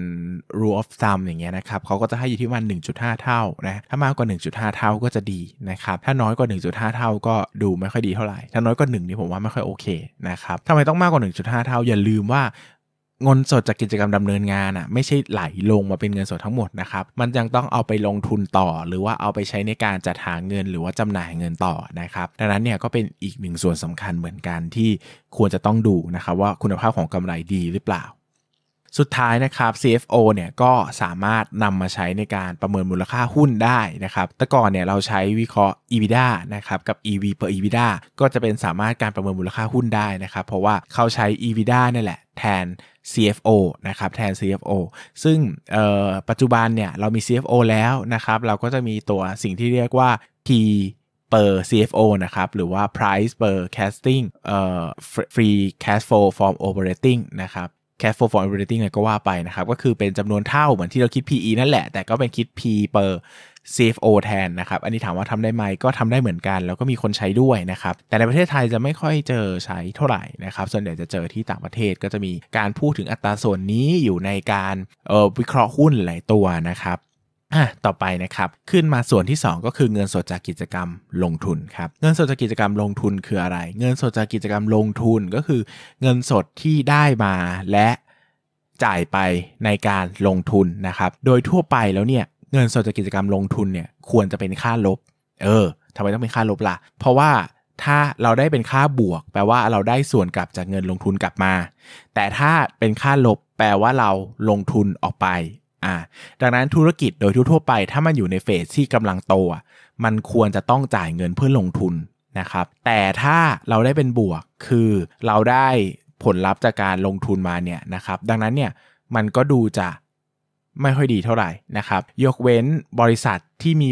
rule of thumb อย่างเงี้ยนะครับเขาก็จะให้อยู่ที่วัน 1.5 เท่านะ ถ้ามากกว่า 1.5 เท่าก็จะดีนะครับถ้าน้อยกว่า 1.5 เท่า ก็ดูไม่ค่อยดีเท่าไหร่ถ้าน้อยกว่า1นี่ผมว่าไม่ค่อยโอเคนะครับำไมต้องมากกว่า 1.5 เท่าอย่าลืมว่าเงินสดจากกิจกรรมดำเนินงานอะ่ะไม่ใช่ไหลลงมาเป็นเงินสดทั้งหมดนะครับมันยังต้องเอาไปลงทุนต่อหรือว่าเอาไปใช้ในการจัดหาเงินหรือว่าจำหน่ายเงินต่อนะครับดังนั้นเนี่ยก็เป็นอีกหนึ่งส่วนสำคัญเหมือนกันที่ควรจะต้องดูนะครับว่าคุณภาพของกำไรดีหรือเปล่าสุดท้ายนะครับ CFO เนี่ยก็สามารถนำมาใช้ในการประเมินมูลค่าหุ้นได้นะครับ แต่ก่อนเนี่ยเราใช้วิเคราะห์ EBITDA นะครับกับ EV per EBITDA ก็จะเป็นสามารถการประเมินมูลค่าหุ้นได้นะครับ เพราะว่าเขาใช้ EBITDA นี่แหละแทน CFO นะครับ แทน CFO ซึ่งปัจจุบันเนี่ยเรามี CFO แล้วนะครับ เราก็จะมีตัวสิ่งที่เรียกว่า P per CFO นะครับหรือว่า price per casting เอ่อ free cash flow from operating นะครับ cash flow from operating อะไรก็ว่าไปนะครับ ก็คือเป็นจำนวนเท่าเหมือนที่เราคิด PE นั่นแหละ แต่ก็เป็นคิด P per CFO แทนนะครับ อันนี้ถามว่าทำได้ไหมก็ทำได้เหมือนกัน แล้วก็มีคนใช้ด้วยนะครับ แต่ในประเทศไทยจะไม่ค่อยเจอใช้เท่าไหร่นะครับ ส่วนใหญ่จะเจอที่ต่างประเทศก็จะมีการพูดถึงอัตราส่วนนี้อยู่ในการวิเคราะห์หุ้นหลายตัวนะครับอ่ะ ต่อไปนะครับ ขึ้นมาส่วนที่ 2 ก็คือเงินสดจากกิจกรรมลงทุนครับ เงินสดจากกิจกรรมลงทุนคืออะไร เงินสดจากกิจกรรมลงทุน ก็คือ เงินสดที่ได้มา และจ่ายไปในการลงทุนนะครับ โดยทั่วไปแล้วเนี่ยเงินสดจากกิจกรรมลงทุนเนี่ยควรจะเป็นค่าลบ เออทำไมต้องเป็นค่าลบละ่ะ เพราะว่าถ้าเราได้เป็นค่าบวก แปลว่าเราได้ส่วนกลับจากเงินลงทุนกลับมา แต่ถ้าเป็นค่าลบ แปลว่าเราลงทุนออกไปอ่าดังนั้นธุรกิจโดยทั่วไปถ้ามันอยู่ในเฟสที่กำลังโต มันควรจะต้องจ่ายเงินเพื่อลงทุนนะครับ แต่ถ้าเราได้เป็นบวกคือเราได้ผลลัพธ์จากการลงทุนมาเนี่ยนะครับดังนั้นเนี่ยมันก็ดูจะไม่ค่อยดีเท่าไหร่นะครับยกเว้นบริษัทที่มี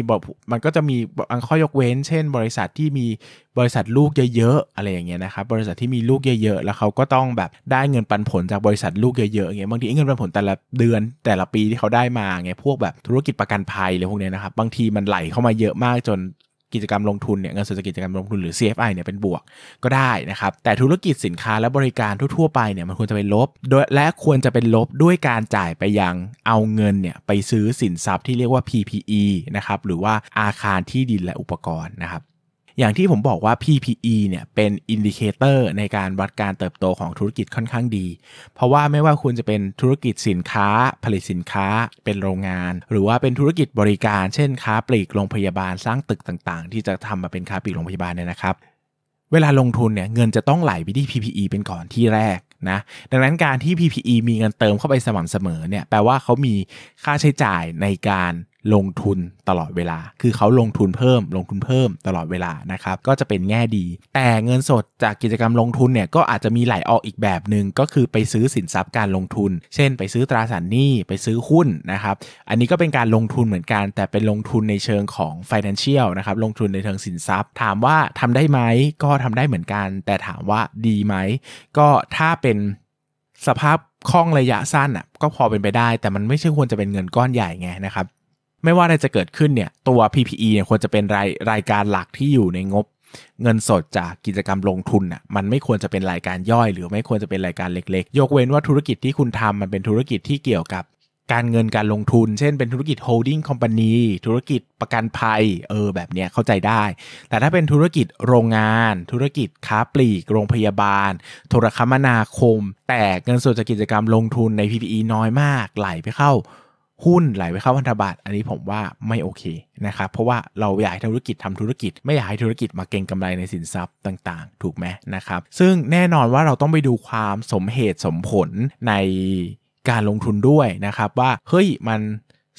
มันก็จะมีบางข้อยกเว้น เช่น บริษัทที่มีบริษัทลูกเยอะๆอะไรอย่างเงี้ยนะครับบริษัทที่มีลูกเยอะๆ แล้วเขาก็ต้องแบบได้เงินปันผลจากบริษัท ลูกเยอะๆอย่างเงี้ยบางทีเงินปันผลแต่ละเดือนแต่ละปีที่เขาได้มาเงี้ยพวกแบบธุรกิจประกันภัยอะไรพวกเนี้ยนะครับบางทีมันไหลเข้ามาเยอะมากจนกิจกรรมลงทุนเนี่ยเงินสดจากกิจกรรมลงทุนหรือ CFI เนี่ยเป็นบวกก็ได้นะครับ แต่ธุรกิจสินค้าและบริการทั่วๆไปเนี่ยมันควรจะเป็นลบโดยและควรจะเป็นลบด้วยการจ่ายไปยังเอาเงินเนี่ยไปซื้อสินทรัพย์ที่เรียกว่า PPE นะครับหรือว่าอาคารที่ดินและอุปกรณ์นะครับอย่างที่ผมบอกว่า PPE เนี่ยเป็นอินดิเคเตอร์ในการวัดการเติบโตของธุรกิจค่อนข้างดี เพราะว่าไม่ว่าคุณจะเป็นธุรกิจสินค้า ผลิตสินค้าเป็นโรงงาน หรือว่าเป็นธุรกิจบริการ เช่น ค้าปลีกโรงพยาบาลสร้างตึกต่างๆ ที่จะทำมาเป็นค้าปลีกโรงพยาบาลเนี่ยนะครับ เวลาลงทุนเนี่ย เงินจะต้องไหลไปที่ PPE เป็นก่อนที่แรกนะดังนั้นการที่ PPE มีเงินเติมเข้าไปสม่ำเสมอเนี่ยแปลว่าเขามีค่าใช้จ่ายในการลงทุนตลอดเวลา คือเขาลงทุนเพิ่ม ลงทุนเพิ่มตลอดเวลานะครับ ก็จะเป็นแง่ดี แต่เงินสดจากกิจกรรมลงทุนเนี่ยก็อาจจะมีไหลออกอีกแบบหนึ่ง ก็คือไปซื้อสินทรัพย์การลงทุน เช่น ไปซื้อตราสารหนี้ไปซื้อหุ้นนะครับ อันนี้ก็เป็นการลงทุนเหมือนกัน แต่เป็นลงทุนในเชิงของ financial นะครับ ลงทุนในเชิงสินทรัพย์ ถามว่าทำได้ไหมก็ทำได้เหมือนกัน แต่ถามว่าดีไหม ก็ถ้าเป็นสภาพคล่องระยะสั้นอ่ะ ก็พอเป็นไปได้ แต่มันไม่ใช่ควรจะเป็นเงินก้อนใหญ่ไงนะครับไม่ว่าอะไรจะเกิดขึ้นเนี่ย ตัว PPE เนี่ยควรจะเป็นรายรายการหลักที่อยู่ในงบเงินสดจากกิจกรรมลงทุนอ่ะมันไม่ควรจะเป็นรายการย่อย หรือไม่ควรจะเป็นรายการเล็ก ๆ ยกเว้นว่าธุรกิจที่คุณทำมันเป็นธุรกิจที่เกี่ยวกับการเงินการลงทุนเช่นเป็นธุรกิจโฮลดิ่งคอมพานีธุรกิจประกันภัยเออแบบเนี้ยเข้าใจได้ แต่ถ้าเป็นธุรกิจโรงงาน ธุรกิจค้าปลีกโรงพยาบาลโทรคมนาคม แต่เงินส่วนจากกิจกรรมลงทุนใน PPE น้อยมาก ไหลไปเข้าหุ้นไหลไปเข้าพันธบัตร อันนี้ผมว่าไม่โอเคนะครับ เพราะว่าเราอยากให้ธุรกิจทำธุรกิจ ไม่อยากให้ธุรกิจมาเก็งกำไรในสินทรัพย์ต่างๆ ถูกไหมนะครับ ซึ่งแน่นอนว่าเราต้องไปดูความสมเหตุสมผลในการลงทุนด้วยนะครับว่า เฮ้ยมัน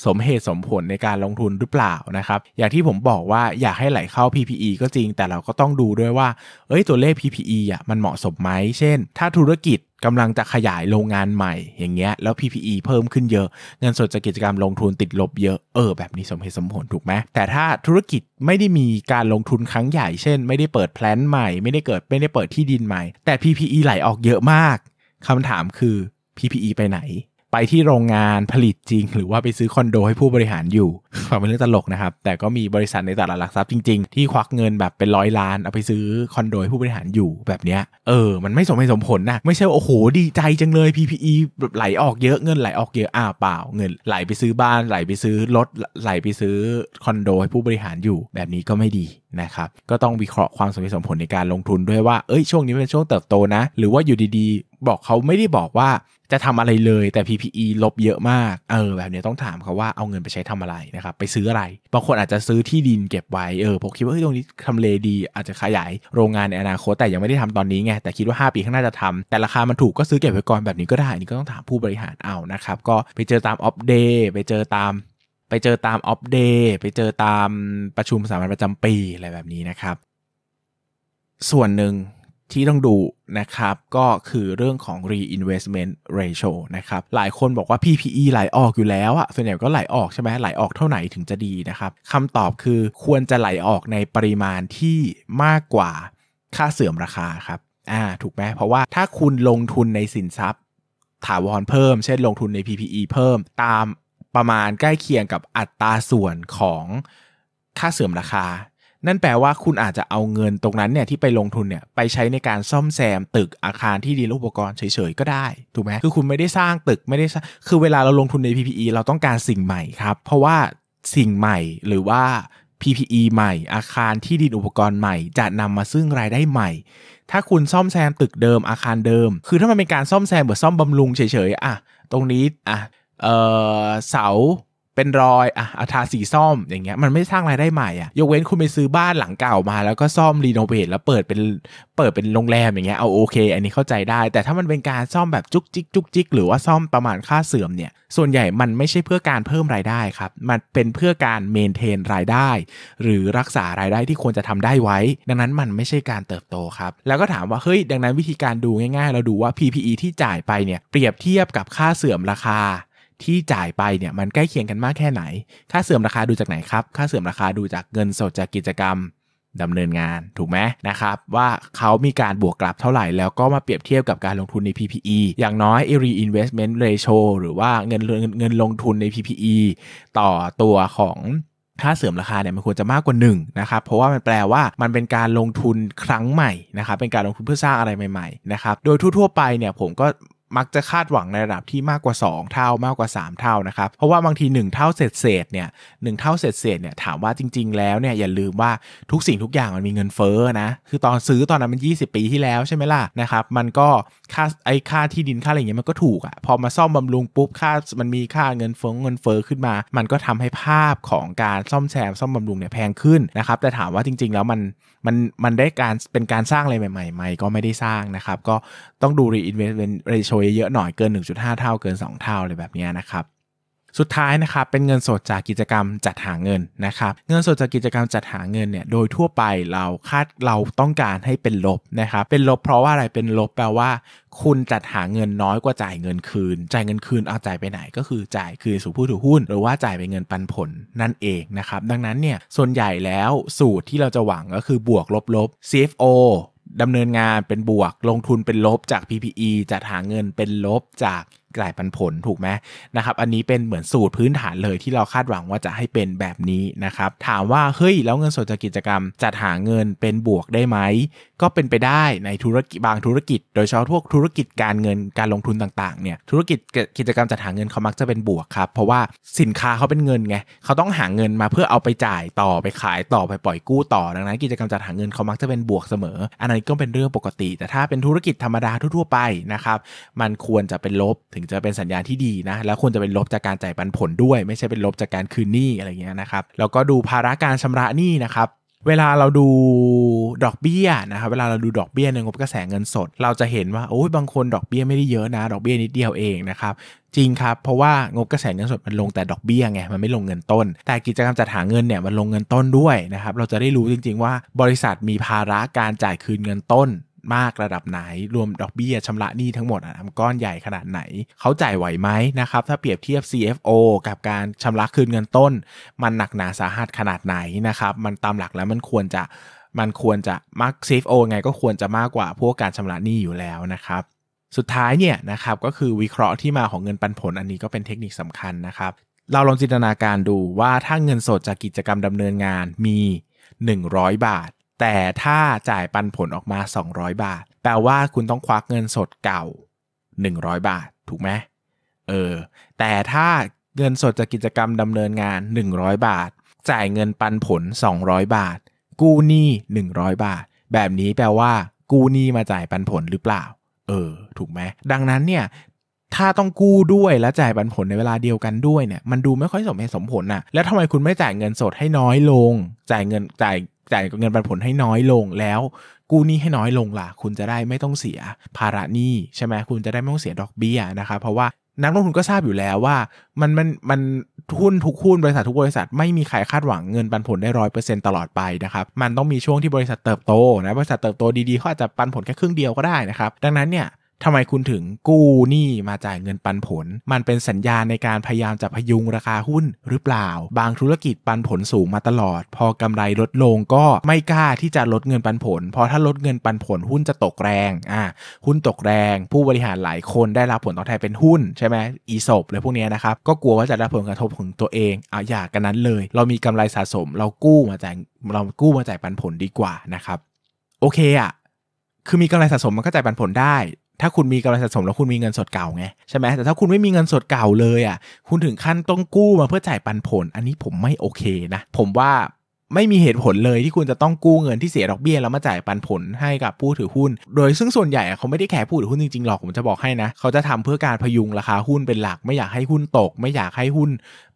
สมเหตุสมผลในการลงทุนหรือเปล่านะครับ อย่างที่ผมบอกว่าอยากให้ไหลเข้า PPE ก็จริงแต่เราก็ต้องดูด้วยว่า เอ้ย ตัวเลข PPE อ่ะมันเหมาะสมไหมเช่น ถ้าธุรกิจกำลังจะขยายโรงงานใหม่ อย่างเงี้ยแล้ว PPE เพิ่มขึ้นเยอะเงินสดจากกิจกรรมลงทุนติดลบเยอะเออ แบบนี้สมเหตุสมผลถูกไหมแต่ถ้าธุรกิจไม่ได้มีการลงทุนครั้งใหญ่เช่น ไม่ได้เปิดแพลนใหม่ไม่ได้เกิดไม่ได้เปิดที่ดินใหม่ แต่ PPE ไหลออกเยอะมากคำถามคือ PPE ไปไหนไปที่โรงงานผลิตจริงหรือว่าไปซื้อคอนโดให้ผู้บริหารอยู่ความเป็นเรื่องตลกนะครับ แต่ก็มีบริษัทในตลาดหลักทรัพย์จริงๆที่ควักเงินแบบเป็นร้อยล้านเอาไปซื้อคอนโดให้ผู้บริหารอยู่แบบเนี้ย เออ มันไม่สมเหตุสมผลนะ ไม่ใช่โอ้โหดีใจจังเลย PPE แบบไหลออกเยอะเงินไหลออกเยอะอ้าวเปล่าเงิน ไหลไปซื้อบ้านไหลไปซื้อรถไหลไปซื้อคอนโดให้ผู้บริหารอยู่ แบบนี้ก็ไม่ดีนะครับ ก็ต้องวิเคราะห์ความสมเหตุสมผลในการลงทุนด้วยว่า เอ้ยช่วงนี้เป็นช่วงเติบโตนะ หรือว่าอยู่ดีๆ บอกเขาไม่ได้บอกว่าจะทำอะไรเลย แต่ PPE ลบเยอะมากเออแบบนี้ต้องถามเขาว่าเอาเงินไปใช้ทำอะไรนะครับ ไปซื้ออะไรบางคนอาจจะซื้อที่ดินเก็บไว้เออผมคิดว่าเฮ้ยตรงนี้ทำเลดี อาจจะขยาย โรงงานในอนาคตแต่ยังไม่ได้ทำตอนนี้ไงแต่คิดว่า 5 ปีข้างหน้าจะทำ แต่ราคามันถูกก็ซื้อเก็บไว้ก่อนแบบนี้ก็ได้นี่ก็ต้องถามผู้บริหารเอานะครับก็ไปเจอตามออฟเดย์ไปเจอตามไปเจอตามออฟเดย์ไปเจอตามประชุมสามัญประจำปีอะไรแบบนี้นะครับ ส่วนหนึ่งที่ต้องดูนะครับก็คือเรื่องของ reinvestment ratio นะครับ หลายคนบอกว่า PPE ไหลออกอยู่แล้วอะส่วนใหญ่ก็ไหลออกใช่ไหมไหลออกเท่าไหร่ถึงจะดีนะครับคำตอบคือควรจะไหลออกในปริมาณที่มากกว่าค่าเสื่อมราคาครับอ่าถูกไหมเพราะว่าถ้าคุณลงทุนในสินทรัพย์ ถาวรเพิ่ม เช่นลงทุนใน PPE เพิ่มตามประมาณใกล้เคียงกับอัตราส่วนของค่าเสื่อมราคานั่นแปลว่าคุณอาจจะเอาเงินตรงนั้นเนี่ยที่ไปลงทุนเนี่ย ไปใช้ในการซ่อมแซมตึกอาคารที่ดินอุปกรณ์เฉย ๆ ก็ได้ถูกไหมคือคุณไม่ได้สร้างตึกไม่ได้คือเวลาเราลงทุนใน PPE เราต้องการสิ่งใหม่ครับ เพราะว่าสิ่งใหม่หรือว่า PPE ใหม่ อาคารที่ดินอุปกรณ์ใหม่ จะนำมาซึ่งรายได้ใหม่ ถ้าคุณซ่อมแซมตึกเดิมอาคารเดิม คือถ้ามันเป็นการซ่อมแซมหรือซ่อมบำรุงเฉยๆอ่ะตรงนี้อ่ะเออเสาเป็นรอยอ่ะอาทาสีซ่อมอย่างเงี้ยมันไม่สร้างรายได้ใหม่อ่ะ ยกเว้นคุณไปซื้อบ้านหลังเก่ามาแล้วก็ซ่อมรีโนเวทแล้วเปิดเป็นเปิดเป็นโรงแรมอย่างเงี้ยเอาโอเค อันนี้เข้าใจได้ แต่ถ้ามันเป็นการซ่อมแบบจุกจิกจุกจิกหรือว่าซ่อมประมาณค่าเสื่อมเนี่ยส่วนใหญ่มันไม่ใช่เพื่อการเพิ่มรายได้ครับมันเป็นเพื่อการเมนเทนรายได้ หรือรักษารายได้ที่ควรจะทำได้ไว้ ดังนั้นมันไม่ใช่การเติบโตครับแล้วก็ถามว่าเฮ้ยดังนั้นวิธีการดูง่ายๆ เราดูว่า PPE ที่จ่ายไปเนี่ยเปรียบเทียบกับค่าเสื่อมราคาที่จ่ายไปเนี่ยมันใกล้เคียงกันมากแค่ไหน ค่าเสื่อมราคาดูจากไหนครับ ค่าเสื่อมราคาดูจากเงินสดจากกิจกรรมดำเนินงาน ถูกไหมนะครับ ว่าเขามีการบวกกลับเท่าไหร่ แล้วก็มาเปรียบเทียบกับการลงทุนใน PPE อย่างน้อย reinvestment ratio หรือว่าเงินเงินลงทุนใน PPE ต่อตัวของค่าเสื่อมราคาเนี่ยมันควรจะมากกว่า1นะครับ เพราะว่ามันแปลว่ามันเป็นการลงทุนครั้งใหม่นะครับเป็นการลงทุนเพื่อสร้างอะไรใหม่ๆนะครับโดยทั่วๆไปเนี่ยผมก็มักจะคาดหวังในระดับที่มากกว่า 2 เท่ามากกว่า 3 เท่านะครับเพราะว่าบางที 1เท่าเศษเศษเนี่ยหเท่าเศษเศษเนี่ยถามว่าจริง ๆ แล้วเนี่ยอย่าลืมว่าทุกสิ่งทุกอย่างมันมีเงินเฟ้อนะคือตอนซื้อตอนนั้นมัน 20 ปีที่แล้วใช่ไหมล่ะนะครับมันก็ค่าไอ้ค่าที่ดินค่าอะไรเงี้ยมันก็ถูกอะ่ะพอมาซ่อมบำรุงปุ๊บค่ามันมีค่าเงินเฟ้อเงินเฟ้อขึ้นมา มันก็ทำให้ภาพของการซ่อมแซมซ่อมบำรุงเนี่ยแพงขึ้นนะครับแต่ถามว่าจริง ๆแล้วมันมันมันได้การเป็นการสร้างอะไรใหม่ๆไหมก็ไม่ได้สร้างนะครับ ก็ต้องดู reinvestment ratio เยอะหน่อยเกิน 1.5 เท่าเกิน 2 เท่าอะไรแบบนี้นะครับสุดท้ายนะครับเป็นเงินสดจากกิจกรรมจัดหาเงินนะครับเงินสดจากกิจกรรมจัดหาเงินเนี่ยโดยทั่วไปเราคาดเราต้องการให้เป็นลบนะครับเป็นลบเพราะว่าอะไรเป็นลบแปลว่า คุณจัดหาเงินน้อยกว่าจ่ายเงินคืนจ่ายเงินคืนเอาจ่ายไปไหน ก็คือจ่ายคืนสู่ผู้ถือหุ้น หรือว่าจ่ายไปเงินปันผลนั่นเองนะครับดังนั้นเนี่ยส่วนใหญ่แล้วสูตรที่เราจะหวังก็คือบวกลบลบ CFO ดำเนินงานเป็นบวก ลงทุนเป็นลบจาก PPE จัดหาเงินเป็นลบจากหลายปันผลถูกไหมนะครับอันนี้เป็นเหมือนสูตรพื้นฐานเลยที่เราคาดหวังว่าจะให้เป็นแบบนี้นะครับถามว่าเฮ้ยแล้วเงินสดจากกิจกรรมจัดหาเงินเป็นบวกได้ไหมก็เป็นไปได้ในธุรกิจบางธุรกิจโดยเฉพาะพวกธุรกิจการเงินการลงทุนต่างๆเนี่ยธุรกิจกิจกรรมจัดหาเงินเขามักจะเป็นบวกครับเพราะว่าสินค้าเขาเป็นเงินไงเขาต้องหาเงินมาเพื่อเอาไปจ่ายต่อไปขายต่อไปปล่อยกู้ต่อดังนั้นกิจกรรมจัดหาเงินเขามักจะเป็นบวกเสมออันนี้ก็เป็นเรื่องปกติ แต่ถ้าเป็นธุรกิจธรรมดาทั่วๆไปนะครับมันควรจะเป็นลบถึงจะเป็นสัญญาณที่ดีนะแล้วควรจะเป็นลบจากการจ่ายปันผลด้วย ไม่ใช่เป็นลบจากการคืนหนี้อะไรเงี้ยนะครับ แล้วก็ดูภาระการชำระหนี้นะครับเวลาเราดูดอกเบี้ยนะครับเวลาเราดูดอกเบี้ยในงบกระแสเงินสด เราจะเห็นว่าโอ้ยบางคนดอกเบี้ยไม่ได้เยอะนะ ดอกเบี้ยนิดเดียวเองนะครับ จริงครับ เพราะว่างบกระแสเงินสดมันลงแต่ดอกเบี้ยไงมันไม่ลงเงินต้น แต่กิจกรรมจัดหาเงินเนี่ยมันลงเงินต้นด้วยนะครับเราจะได้รู้จริงๆว่าบริษัทมีภาระการจ่ายคืนเงินต้นมากระดับไหนรวมดอกเบี้ยชำระหนี้ทั้งหมดอันก้อนใหญ่ขนาดไหน เขาจ่ายไหวไหมนะครับถ้าเปรียบเทียบ CFO กับการชำระคืนเงินต้น มันหนักหนาสาหัสขนาดไหนนะครับมันตามหลักแล้วมันควรจะมันควรจะมาก CFO ไงก็ควรจะมากกว่าพวกการชำระหนี้อยู่แล้วนะครับสุดท้ายเนี่ยนะครับก็คือวิเคราะห์ที่มาของเงินปันผลอันนี้ก็เป็นเทคนิคสำคัญนะครับเราลองจินตนาการดูว่าถ้าเงินสดจากกิจกรรมดำเนินงานมี 100 บาทแต่ถ้าจ่ายปันผลออกมา 200 บาท แปลว่า คุณต้องควักเงินสดเก่า 100 บาท ถูกไหมเออแต่ถ้าเงินสดจากกิจกรรมดำเนินงาน 100 บาท จ่ายเงินปันผล 200 บาท กู้หนี้100 บาท แบบนี้แปลว่ากู้หนี้มาจ่ายปันผลหรือเปล่าเออถูกไหมดังนั้นเนี่ยถ้าต้องกู้ด้วยและจ่ายปันผลในเวลาเดียวกันด้วยเนี่ยมันดูไม่ค่อยสมเหตุสมผลน่ะแล้วทำไมคุณไม่จ่ายเงินสดให้น้อยลง จ่ายเงินจ่ายจ่ายเงินปันผลให้น้อยลงแล้วกู้หนี้ให้น้อยลงล่ะคุณจะได้ไม่ต้องเสีย ภาระหนี้ ใช่ไหมคุณจะได้ไม่ต้องเสียดอกเบี้ยนะครับเพราะว่านักลงทุนก็ทราบอยู่แล้วว่า มันมันมันหุ้นทุกหุ้นบริษัททุกบริษัท ไม่มีใครคาดหวังเงินปันผลได้ร้อยเปอร์เซ็นต์ตลอดไปนะครับมันต้องมีช่วงที่บริษัทเติบโตนะบริษัทเติบโตดีๆเขาอาจจะปันผลแค่ครึ่งเดียวก็ได้นะครับดังนั้นเนี่ยทำไมคุณถึงกู้หนี้มาจ่ายเงินปันผล มันเป็นสัญญาณในการพยายามจะพยุงราคาหุ้นหรือเปล่า บางธุรกิจปันผลสูงมาตลอด พอกำไรลดลงก็ไม่กล้าที่จะลดเงินปันผล เพราะถ้าลดเงินปันผลหุ้นจะตกแรง อ่าหุ้นตกแรง ผู้บริหารหลายคนได้รับผลตอบแทนเป็นหุ้น ใช่ไหมอีสบเลยพวกนี้นะครับ ก็กลัวว่าจะได้ผลกระทบของตัวเองเอาอย่ากันนั้นเลย เรามีกำไรสะสมเรากู้มาจ่ายเรากู้มาจ่ายปันผลดีกว่านะครับ โอเคอะ่ะ คือมีกำไรสะสมมันก็จ่ายปันผลได้ถ้าคุณมีกำลังสะสมแล้วคุณมีเงินสดเก่าไง ใช่ไหมแต่ถ้าคุณไม่มีเงินสดเก่าเลยอ่ะคุณถึงขั้นต้องกู้มาเพื่อจ่ายปันผลอันนี้ผมไม่โอเคนะ ผมว่าไม่มีเหตุผลเลยที่คุณจะต้องกู้เงินที่เสียดอกเบี้ยแล้วมาจ่ายปันผลให้กับผู้ถือหุ้น โดยซึ่งส่วนใหญ่เขาไม่ได้แคร์ผู้ถือหุ้นจริงๆหรอกผมจะบอกให้นะเขาจะทำเพื่อการพยุงราคาหุ้นเป็นหลัก ไม่อยากให้หุ้นตก ไม่อยากให้หุ้น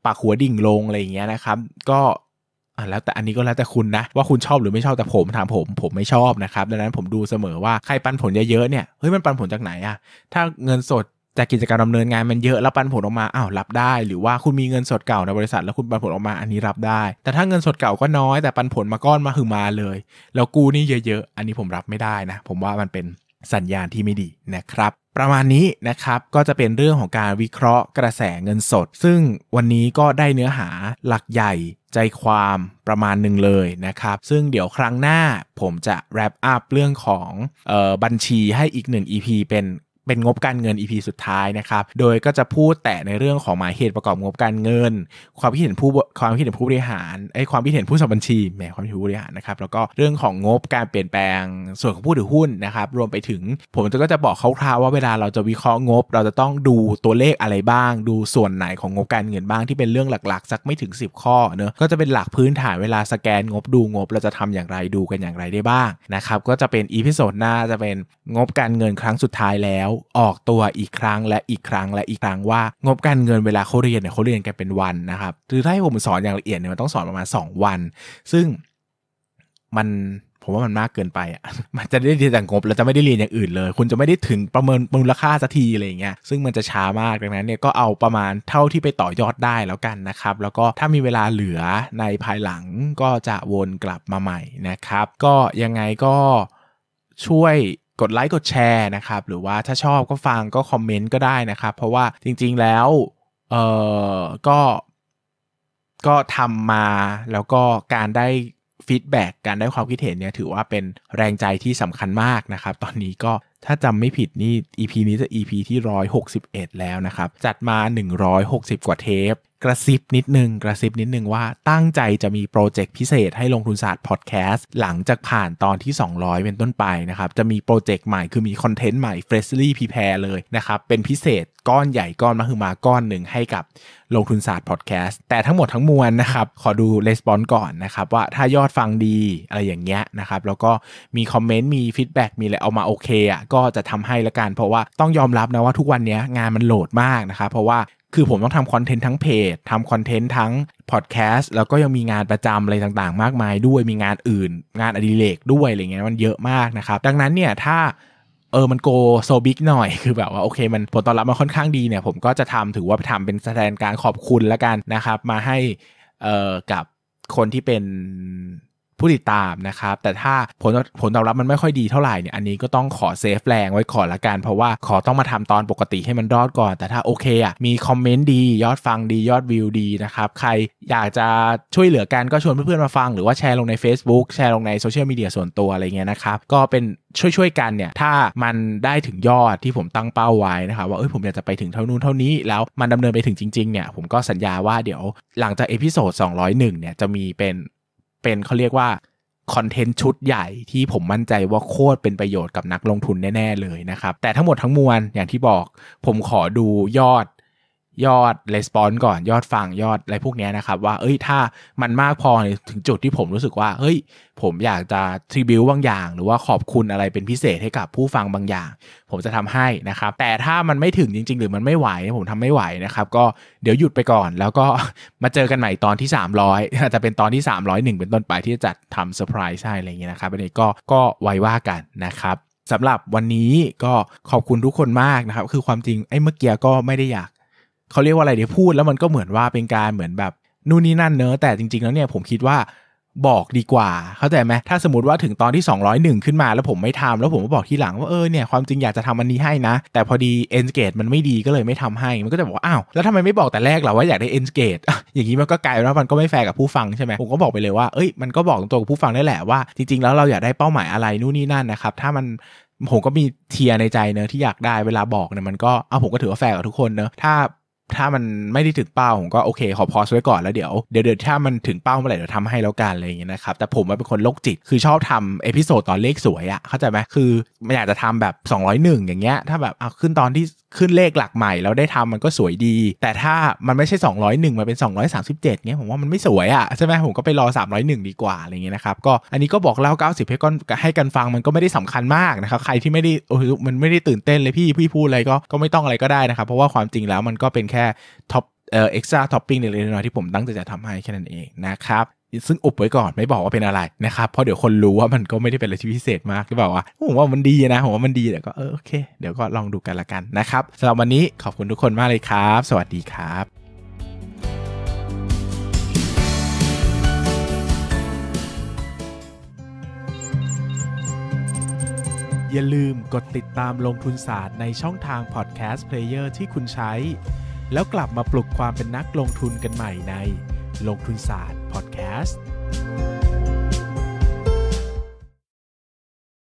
ปักหัวดิ่งลงอะไรอย่างเงี้ยนะครับ ก็แล้วแต่อันนี้ก็แล้วแต่คุณ นะว่าคุณชอบหรือไม่ชอบแต่ผมถามผม ผมไม่ชอบนะครับดังนั้นผมดูเสมอว่าใครปันผลเยอะๆเนี่ยเฮ้ยมันปันผลจากไหนอะถ้าเงินสดจากกิจการดำเนินงานมันเยอะแล้วปันผลออกมาอ้าวรับได้ หรือว่าคุณมีเงินสดเก่าในบริษัท แล้วคุณปันผลออกมาอันนี้รับได้ แต่ถ้าเงินสดเก่าก็น้อย แต่ปันผลมาก้อนมาหือมาเลยแล้วกูนี่เยอะ ๆ อันนี้ผมรับไม่ได้นะ ผมว่ามันเป็นสัญญาณที่ไม่ดีนะครับประมาณนี้นะครับ ก็จะเป็นเรื่องของการวิเคราะห์กระแสเงินสด ซึ่งวันนี้ก็ได้เนื้อหาหลักใหญ่ใจความประมาณหนึ่งเลยนะครับ ซึ่งเดี๋ยวครั้งหน้าผมจะแรปอัพเรื่องของออบัญชีให้อีกหนึ่ง EP เป็นเป็นงบการเงิน EP สุดท้ายนะครับ โดยก็จะพูดแต่ในเรื่องของหมายเหตุประกอบงบการเงิน ความคิดเห็นผู้ความคิดเห็นผู้บริหารไอ้ความคิดเห็นผู้สอบบัญชีแม่ความคิดเห็นผู้บริหารนะครับ แล้วก็เรื่องของงบการเปลี่ยนแปลงส่วนของผู้ถือหุ้นนะครับ รวมไปถึงผมก็จะบอกคร่าวๆว่าเวลาเราจะวิเคราะห์งบ เราจะต้องดูตัวเลขอะไรบ้าง ดูส่วนไหนของงบการเงินบ้างที่เป็นเรื่องหลักๆสักไม่ถึง 10 ข้อเนอะก็จะเป็นหลักพื้นฐานเวลาสแกนงบดูงบเราจะทำอย่างไรดูกันอย่างไรได้บ้างนะครับก็จะเป็นอีพิโซดหน้าจะเป็นงบการเงินครั้งสุดท้ายแล้วออกตัวอีกครั้งและอีกครั้ง และอีกครั้งว่างบการเงินเวลาเขาเรียนเนี่ยเขาเรียนกันเป็นวันนะครับคือถ้าให้ผมสอนอย่างละเอียดเนี่ยมันต้องสอนประมาณ 2 วัน ซึ่ง มัน ผมว่ามันมากเกินไปอ่ะมันจะได้เรียนแต่งบแล้วจะไม่ได้เรียนอย่างอื่นเลย คุณจะไม่ได้ถึงประเมินมูลค่าสักทีอะไรเงี้ยซึ่งมันจะช้ามากดังนั้นเนี่ยก็เอาประมาณเท่าที่ไปต่อยอดได้แล้วกันนะครับแล้วก็ถ้ามีเวลาเหลือในภายหลังก็จะวนกลับมาใหม่นะครับ ก็ยังไงก็ช่วยกดไลค์กดแชร์นะครับ หรือว่าถ้าชอบก็ฟังก็คอมเมนต์ก็ได้นะครับ เพราะว่าจริงๆแล้วเออก็ ก็ทำมาแล้วก็การได้ฟีดแบ็กการได้ความคิดเห็นเนี่ยถือว่าเป็นแรงใจที่สำคัญมากนะครับ ตอนนี้ก็ถ้าจำไม่ผิดนี่ EP นี้จะ EP ที่ 161 แล้วนะครับ จัดมา 160 กว่าเทปกระซิบนิดนึงกระซิบนิดนึง ว่าตั้งใจจะมีโปรเจกต์พิเศษให้ลงทุนศาสตร์พอดแคสต์หลังจากผ่านตอนที่ 200 เป็นต้นไปนะครับ จะมีโปรเจกต์ใหม่คือมีคอนเทนต์ใหม่ f r e s h l y prepare เลยนะครับ เป็นพิเศษก้อนใหญ่ก้อนมาคือมาก้อนหนึ่งให้กับลงทุนศาสตร์พอดแคสต์แต่ทั้งหมดทั้งมวลนะครับ ขอดูレスปอนก่อนนะครับ ว่าถ้ายอดฟังดีอะไรอย่างเงี้ยนะครับแล้วก็มีคอมเมนต์มีฟีดแบ็กมีอะไรเอามาโอเคอ่ะก็จะทำให้ละกันเพราะว่าต้องยอมรับนะว่าทุกวันนี้งานมันโหลดมากนะครับเพราะว่าคือผมต้องทำคอนเทนต์ทั้งเพจทำคอนเทนต์ทั้งพอดแคสต์ แล้วก็ยังมีงานประจำอะไรต่าง ๆ มากมายด้วย มีงานอื่นงานอดิเรกด้วย อะไรเงี้ยมันเยอะมากนะครับ ดังนั้นเนี่ย ถ้าเออมันโกโซบิกหน่อย คือแบบว่าโอเค มันผลตอบรับมาค่อนข้างดีเนี่ย ผมก็จะทำถือว่าทำเป็นแสดงการขอบคุณละกันนะครับ มาให้เออกับคนที่เป็นผู้ติดตามนะครับ แต่ถ้าผลผลตอบรับมันไม่ค่อยดีเท่าไหร่เนี่ยอันนี้ก็ต้องขอเซฟแรงไว้ก่อนละกัน เพราะว่าขอต้องมาทำตอนปกติให้มันรอดก่อน แต่ถ้าโอเคอ่ะมีคอมเมนต์ดียอดฟังดียอดวิวดีนะครับ ใครอยากจะช่วยเหลือกันก็ชวนเพื่อนๆมาฟัง หรือว่าแชร์ลงใน Facebook แชร์ลงในโซเชียลมีเดียส่วนตัวอะไรเงี้ยนะครับก็เป็นช่วยๆกันเนี่ยถ้ามันได้ถึงยอดที่ผมตั้งเป้าไว้นะครับว่าเอ้ยผมอยากจะไปถึงเท่านู้นเท่านี้แล้วมันดำเนินไปถึงจริงๆเนี่ยผมก็สัญญาว่าเดี๋ยวหลังจากเอพิโซด201เนี่ยจะมีเป็นเป็นเขาเรียกว่า คอนเทนต์ชุดใหญ่ที่ผมมั่นใจว่าโคตรเป็นประโยชน์กับนักลงทุนแน่ ๆ เลยนะครับ แต่ทั้งหมดทั้งมวลอย่างที่บอกผมขอดูยอดยอดレスปอนก่อนยอดฟังยอดอะไรพวกนี้นะครับ ว่าเอ้ยถ้ามันมากพอ ถึงจุดที่ผมรู้สึกว่าเฮ้ย ผมอยากจะทริบิวบางอย่าง หรือว่าขอบคุณอะไรเป็นพิเศษให้กับผู้ฟังบางอย่าง ผมจะทำให้นะครับ แต่ถ้ามันไม่ถึงจริง ๆ หรือมันไม่ไหวผมทำไม่ไหวนะครับ ก็เดี๋ยวหยุดไปก่อน แล้วก็มาเจอกันใหม่ตอนที่ 300อาจจะเป็นตอนที่ 301เป็นต้นไปที่จะจัดทำเซอร์ไพรส์ใช่อะไรอย่างเงี้ยนะครับอันนี้ก็ก็ไว้ว่ากันนะครับสำหรับวันนี้ก็ขอบคุณทุกคนมากนะครับคือความจริงไอ้เมื่อกี้ก็ไม่ได้อยากเขาเรียกว่าอะไรเดี๋ยวพูดแล้ว มันก็เหมือนว่าเป็นการเหมือนแบบนู่นนี่นั่นเนอะแต่จริงๆแล้วเนี่ยผมคิดว่าบอกดีกว่า เข้าใจไหมถ้าสมมติว่าถึงตอนที่ 201 ขึ้นมาแล้วผมไม่ทำแล้วผมก็บอกทีหลังว่าเออเนี่ยความจริงอยากจะทำอันนี้ให้นะ แต่พอดีเอนเกตมันไม่ดีก็เลยไม่ทำให้มันก็จะบอกว่าอ้าวแล้วทำไมไม่บอกแต่แรกหราว่าอยากได้เอนเกตอย่างนี้มันก็กลายว่ามันก็ไม่แฟร์กับผู้ฟังใช่ไหมผมก็บอกไปเลยว่าเอ้ยมันก็บอกตรงๆกับผู้ฟังได้แหละว่าจริง ๆแล้วเราอยากได้เป้าหมายอะไรนู่นนี่นั่นนะครับถ้ามันผมก็มีเทียในใจเนอะที่อยากได้เวลาบอกเนี่ยมันก็เอาผมก็ถือว่าแฟร์กับทุกคนเนอะถ้าถ้ามันไม่ได้ถึงเป้า ผมก็โอเคขอพอสไว้ก่อนแล้วเดี๋ยว เดี๋ยวเดี๋ยวถ้ามันถึงเป้าเมื่อไหร่ เดี๋ยวทำให้แล้วกันอะไรอย่างเงี้ยนะครับ แต่ผมเป็นคนโรคจิตคือชอบทำเอพิโซดตอนเลขสวยอะเข้าใจไหมคือไม่อยากจะทำแบบ 201 อย่างเงี้ย ถ้าแบบเอาขึ้นตอนที่ขึ้นเลขหลักใหม่แล้วได้ทำมันก็สวยดี แต่ถ้ามันไม่ใช่ 201มันเป็น 237เงี้ยผมว่ามันไม่สวยอะ่ะใช่ไหมผมก็ไปรอ 301 ดีกว่าอะไรเงี้ยนะครับก็อันนี้ก็บอกเล่า90ให้ก้อนให้กันฟังมันก็ไม่ได้สำคัญมากนะครับใครที่ไม่ได้โอ้ยมันไม่ได้ตื่นเต้นเลยพี่พี่พูดอะไรก็ก็ไม่ต้องอะไรก็ได้นะครับ เพราะว่าความจริงแล้วมันก็เป็นแค่ท็อปเอ่อเอ็กซ์ตร้าท็อปปิ้งเล็กๆน้อยๆที่ผมตั้งใจจะทำให้แค่นั้นเองนะครับซึ่งอุบไว้ก่อนไม่บอกว่าเป็นอะไรนะครับเพราะเดี๋ยวคนรู้ว่ามันก็ไม่ได้เป็นอะไรที่พิเศษมากหรือเปล่าวะผมว่ามันดีนะผมว่ามันดีแต่ก็เออโอเคเดี๋ยวก็ลองดูกันละกันนะครับสำหรับวันนี้ขอบคุณทุกคนมากเลยครับ สวัสดีครับอย่าลืมกดติดตามลงทุนศาสตร์ในช่องทางพอดแคสต์เพลเยอร์ที่คุณใช้ แล้วกลับมาปลุกความเป็นนักลงทุนกันใหม่ในลงทุนศาสตร์พอดแคสต์